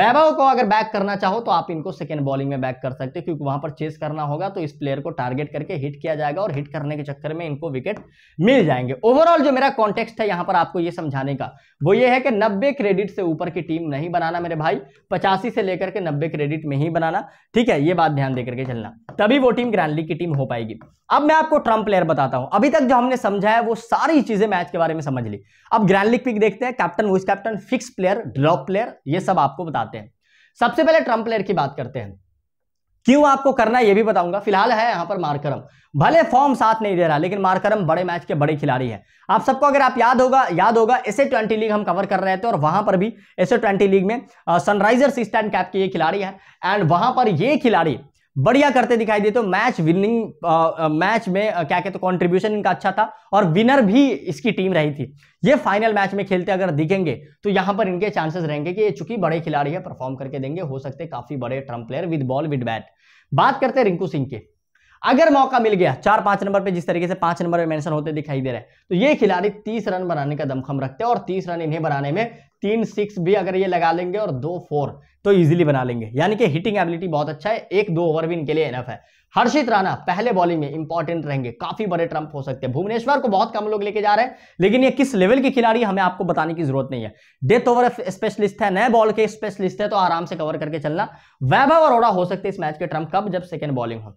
वैभव को अगर बैक करना चाहो तो आप इनको सेकेंड बॉलिंग में बैक कर सकते हो क्योंकि वहां पर चेस करना होगा तो इस प्लेयर को टारगेट करके हिट किया जाएगा और हिट करने के चक्कर में इनको विकेट मिल जाएंगे ओवरऑल जो मेरा कॉन्टेक्स्ट है यहां पर आपको यह समझाने का वो ये है कि नब्बे क्रेडिट से ऊपर की टीम नहीं बनाना मेरे भाई पचासी से लेकर के नब्बे क्रेडिट में ही बनाना ठीक है ये बात ध्यान देकर के चलना तभी वो टीम ग्रैंडली की टीम हो पाएगी अब मैं मैं आपको ट्रम्प प्लेयर बताता हूं अभी तक जो हमने समझा है वो सारी चीजें मैच के बारे में समझ ली अब ग्रैंड लीग पिक देखते हैं captain vice captain fix player drop player ये सब आपको बताते हैं सबसे पहले ट्रम्प प्लेयर की बात करते हैं क्यों आपको करना है ये भी बताऊंगा फिलहाल है यहां पर मार्करम भले फॉर्म साथ नहीं दे रहा लेकिन मार्करम बड़े मैच के बड़े खिलाड़ी है आप सबको अगर आप याद होगा याद होगा एसए ट्वेंटी लीग हम कवर कर रहे थे और वहां पर भी एसए ट्वेंटी लीग में सनराइजर्स स्टैंड कैप के ये खिलाड़ी है एंड वहां पर ये खिलाड़ी बढ़िया करते दिखाई दिए तो मैच विनिंग मैच में आ, क्या कहते तो कंट्रीब्यूशन इनका अच्छा था और विनर भी इसकी टीम रही थी ये फाइनल मैच में खेलते अगर दिखेंगे तो यहाँ पर इनके चांसेस रहेंगे कि ये चूंकि बड़े खिलाड़ी है परफॉर्म करके देंगे हो सकते काफी बड़े trump player with ball with bat बात करते हैं रिंकू सिंह के अगर मौका मिल गया चार पांच नंबर पे जिस तरीके से पांच नंबर में मेंशन होते दिखाई दे रहे हैं तो ये खिलाड़ी तीस रन बनाने का दमखम रखते हैं और तीस रन इन्हें बनाने में तीन सिक्स भी अगर ये लगा लेंगे और दो फोर तो इजीली बना लेंगे यानी कि हिटिंग एबिलिटी बहुत अच्छा है एक दो ओवर भी इनके लिए एनफ है हर्षित राणा पहले बॉलिंग में इंपॉर्टेंट रहेंगे काफी बड़े ट्रंप हो सकते हैं भुवनेश्वर को बहुत कम लोग लेके जा रहे हैं लेकिन ये किस लेवल के खिलाड़ी हमें आपको बताने की जरूरत नहीं है डेथ ओवर स्पेशलिस्ट है नए बॉल के स्पेशलिस्ट है तो आराम से कवर करके चलना वैभव अरोड़ा हो सकते इस मैच के ट्रंप कब जब सेकेंड बॉलिंग हो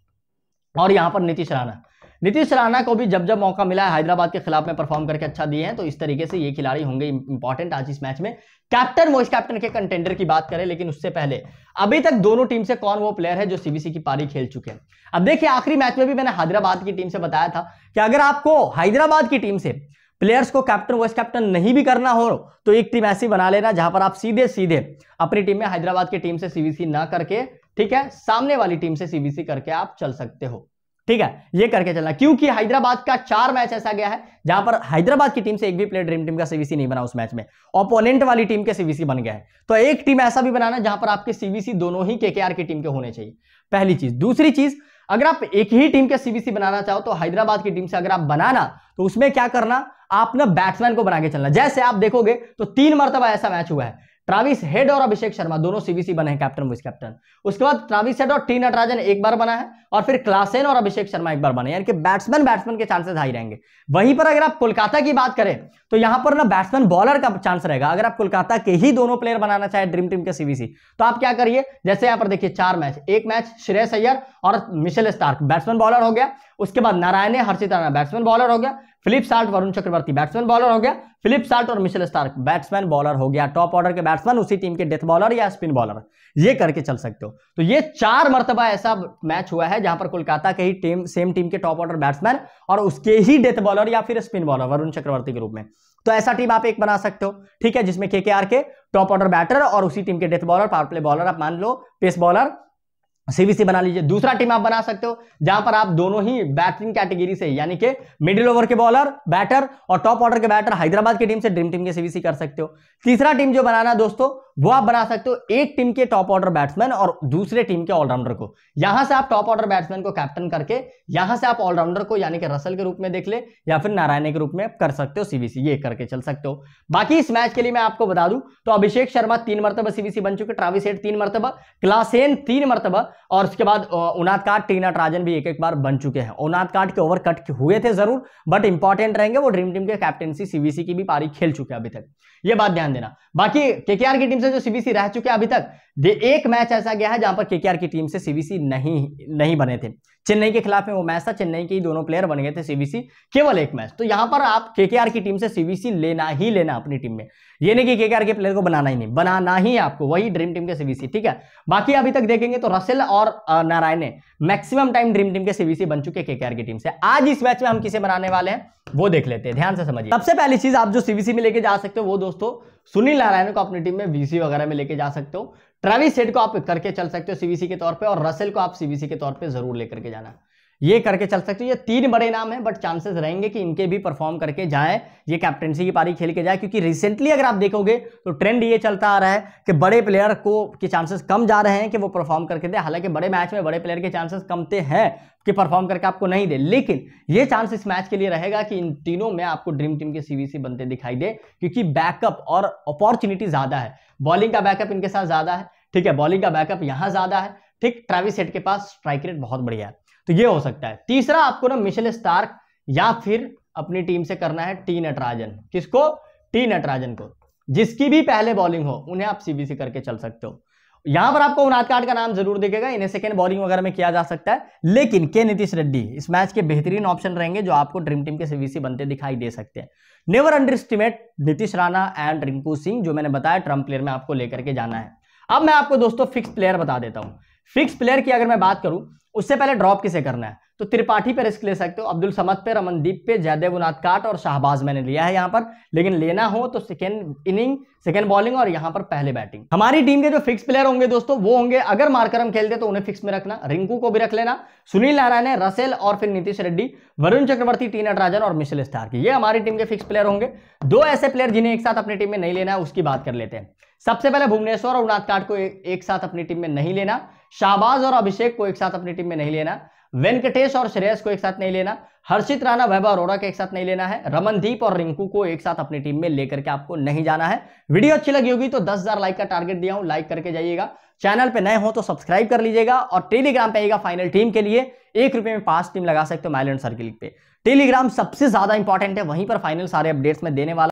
और यहां पर नीतीश राणा नीतीश राणा को भी जब जब मौका मिला है हैदराबाद के खिलाफ में परफॉर्म करके अच्छा दिए हैं तो इस तरीके से ये खिलाड़ी होंगे इंपॉर्टेंट आज इस मैच में कैप्टन वाइस कैप्टन के कंटेंडर की बात करें लेकिन उससे पहले अभी तक दोनों टीम से कौन वो प्लेयर है जो सीबीसी की पारी खेल चुके हैं अब देखिए आखिरी मैच में भी मैंने हैदराबाद की टीम से बताया था कि अगर आपको हैदराबाद की टीम से प्लेयर्स को कैप्टन वाइस कैप्टन नहीं भी करना हो तो एक टीम ऐसी बना लेना जहां पर आप सीधे सीधे अपनी टीम में हैदराबाद की टीम से सीबीसी ना करके ठीक है सामने वाली टीम से सीबीसी करके आप चल सकते हो ठीक है ये करके चलना क्योंकि हैदराबाद का चार मैच ऐसा गया है जहां पर हैदराबाद की टीम से एक भी प्लेयर ड्रीम टीम का सीवीसी नहीं बना उस मैच में ओपोनेंट वाली टीम के सीवीसी बन गया है तो एक टीम ऐसा भी बनाना जहां पर आपके सीवीसी दोनों ही केकेआर की टीम के होने चाहिए पहली चीज दूसरी चीज अगर आप एक ही टीम के सीबीसी बनाना चाहो तो हैदराबाद की टीम से अगर आप बनाना तो उसमें क्या करना आप ना बैट्समैन को बना के चलना जैसे आप देखोगे तो तीन मरतबा ऐसा मैच हुआ है ट्राविस हेड और अभिषेक शर्मा दोनों सीबीसी बने हैं कैप्टन वाइस कैप्टन उसके बाद ट्राविस हेड और टी नटराजन एक बार बना है और फिर क्लासेन और अभिषेक शर्मा एक बार बने यानी कि बैट्समैन बैट्समैन के चांसेस हाई रहेंगे वहीं पर अगर आप कोलकाता की बात करें तो यहां पर ना बैट्समैन बॉलर का चांस रहेगा अगर आप कोलकाता के ही दोनों प्लेयर बनाना चाहे ड्रीम टीम के सीबीसी तो आप क्या करिए जैसे यहां पर देखिए चार मैच एक मैच श्रेय सैयर और मिशेल स्टार्क बैट्समैन बॉलर हो गया उसके बाद नारायण हर्षित बैट्समैन बॉलर हो गया Philip Salt Varun Chakravarthy batsman bowler हो गया फिलिप साल्ट और मिशेल स्टार्क बैट्समैन बॉलर हो गया टॉप ऑर्डर के बैट्समैन उसी टीम के डेथ बॉलर या स्पिन बॉलर ये करके चल सकते हो तो ये चार मरतबा ऐसा मैच हुआ है जहां पर कोलकाता के ही टीम सेम टीम के टॉप ऑर्डर बैट्समैन और उसके ही डेथ बॉलर या फिर स्पिन बॉलर वरुण चक्रवर्ती के रूप में तो ऐसा टीम आप एक बना सकते हो ठीक है जिसमें के के टॉप ऑर्डर बैटर और उसी टीम के death bowler power play bowler आप मान लो पेस बॉलर सीबीसी बना लीजिए दूसरा टीम आप बना सकते हो जहां पर आप दोनों ही बैटिंग कैटेगरी से यानी कि मिडिल ओवर के बॉलर बैटर और टॉप ऑर्डर के बैटर हैदराबाद की टीम से ड्रीम टीम के सीबीसी कर सकते हो तीसरा टीम जो बनाना दोस्तों वो आप बना सकते हो एक टीम के टॉप ऑर्डर बैट्समैन और दूसरे टीम के ऑलराउंडर को यहां से आप टॉप ऑर्डर बैट्समैन को कैप्टन करके यहां से आप ऑलराउंडर को यानी कि रसल के रूप में देख ले या फिर नारायण के रूप में कर सकते हो सीबीसी ये करके चल सकते हो बाकी इस मैच के लिए मैं आपको बता दूं तो अभिषेक शर्मा तीन मरतबा सीबीसी बन चुके ट्राविस तीन मरतबा क्लासेन तीन मरतबा और उसके बाद उनाद काट टीना ट्राजन भी एक एक बार बन चुके हैं उनाद काट के ओवर कट हुए थे जरूर बट इंपॉर्टेंट रहेंगे वो ड्रीम टीम के कैप्टनसी सीबीसी की भी पारी खेल चुके हैं अभी तक ये बात ध्यान देना बाकी केकेआर की टीम से जो सीबीसी रह चुके हैं अभी तक एक मैच ऐसा गया है जहां पर केकेआर की टीम से सीबीसी नहीं नहीं बने थे चेन्नई के खिलाफ में वो मैच था चेन्नई के ही दोनों प्लेयर बन गए थे सीबीसी केवल एक मैच तो यहां पर आप केकेआर की टीम से सीबीसी लेना ही लेना अपनी टीम में ये नहीं कि केकेआर के प्लेयर को बनाना ही नहीं बनाना ही आपको वही ड्रीम टीम के सीबीसी ठीक है बाकी अभी तक देखेंगे तो रसेल और Narine maximum time dream team के सीबीसी बन चुके केकेआर की टीम से आज इस मैच में हम किसे बनाने वाले हैं वो देख लेते हैं ध्यान से समझिए सबसे पहली चीज आप जो सीबीसी में लेके जा सकते हो वो दोस्तों सुनील नारायण को अपनी टीम में वीसी वगैरह में लेके जा सकते हो ट्रेविस सेट को आप करके चल सकते हो सीबीसी के तौर पे और रसेल को आप सीबीसी के तौर पे जरूर लेकर के जाना ये करके चल सकते हो ये तीन बड़े नाम हैं बट चांसेस रहेंगे कि इनके भी परफॉर्म करके जाए ये कैप्टनसी की पारी खेल के जाए क्योंकि रिसेंटली अगर आप देखोगे तो ट्रेंड ये चलता आ रहा है कि बड़े प्लेयर को के चांसेस कम जा रहे हैं कि वो परफॉर्म करके दे हालांकि बड़े मैच में बड़े प्लेयर के चांसेस कमते हैं कि परफॉर्म करके आपको नहीं दे लेकिन ये चांस इस मैच के लिए रहेगा कि इन तीनों में आपको ड्रीम टीम के सी बनते दिखाई दे क्योंकि बैकअप और अपॉर्चुनिटी ज़्यादा है बॉलिंग का बैकअप इनके साथ ज़्यादा है ठीक है बॉलिंग का बैकअप यहाँ ज़्यादा है ठीक ट्रैविस सेट के पास स्ट्राइक रेट बहुत बढ़िया है तो ये हो सकता है तीसरा आपको ना मिशेल स्टार्क या फिर अपनी टीम से करना है टी नटराजन किसको टी नटराजन को जिसकी भी पहले बॉलिंग हो उन्हें आप सीबीसी करके चल सकते हो यहां पर आपको उनाद कार्ड का नाम जरूर दिखेगा इन्हें सेकेंड बॉलिंग वगैरह में किया जा सकता है लेकिन के नीतीश रेड्डी इस मैच के बेहतरीन ऑप्शन रहेंगे जो आपको ड्रीम टीम के सीबीसी बनते दिखाई दे सकते हैं never underestimate Nitish Rana and Rinku Singh जो मैंने बताया ट्रम्प प्लेयर में आपको लेकर के जाना है अब मैं आपको दोस्तों फिक्स प्लेयर बता देता हूं फिक्स प्लेयर की अगर मैं बात करूं उससे पहले ड्रॉप किसे करना है तो त्रिपाठी पे रिस्क ले सकते हो अब्दुल समद पे रमनदीप पे जयदेव उनाथ काट और शाहबाज मैंने लिया है यहाँ पर लेकिन लेना हो तो सेकेंड इनिंग सेकेंड बॉलिंग और यहाँ पर पहले बैटिंग हमारी टीम के जो फिक्स प्लेयर होंगे दोस्तों वो होंगे अगर मार्करम खेलते तो उन्हें फिक्स में रखना रिंकू को भी रख लेना सुनील नारायण है रसेल और फिर नीतीश रेड्डी वरुण चक्रवर्ती टी नटराजन और मिशेल की ये हमारी टीम के फिक्स प्लेयर होंगे दो ऐसे प्लेयर जिन्हें एक साथ अपनी टीम में नहीं लेना है उसकी बात कर लेते हैं सबसे पहले भुवनेश्वर और उनाथ काट को एक साथ अपनी टीम में नहीं लेना शाहबाज और अभिषेक को एक साथ अपनी टीम में नहीं लेना वेंकटेश और श्रेयस को एक साथ नहीं लेना हर्षित राणा वैभव अरोड़ा के एक साथ नहीं लेना है रमनदीप और रिंकू को एक साथ अपनी टीम में लेकर के आपको नहीं जाना है वीडियो अच्छी लगी होगी तो 10000 लाइक का टारगेट दिया हूं लाइक करके जाइएगा चैनल पे नए हो तो सब्सक्राइब कर लीजिएगा और टेलीग्राम पे आइएगा फाइनल टीम के लिए एक रुपये में पांच टीम लगा सकते हो माइलैंड सर्किल पे टेलीग्राम सबसे ज्यादा इंपॉर्टेंट है वहीं पर फाइनल सारे अपडेट्स में देने वाला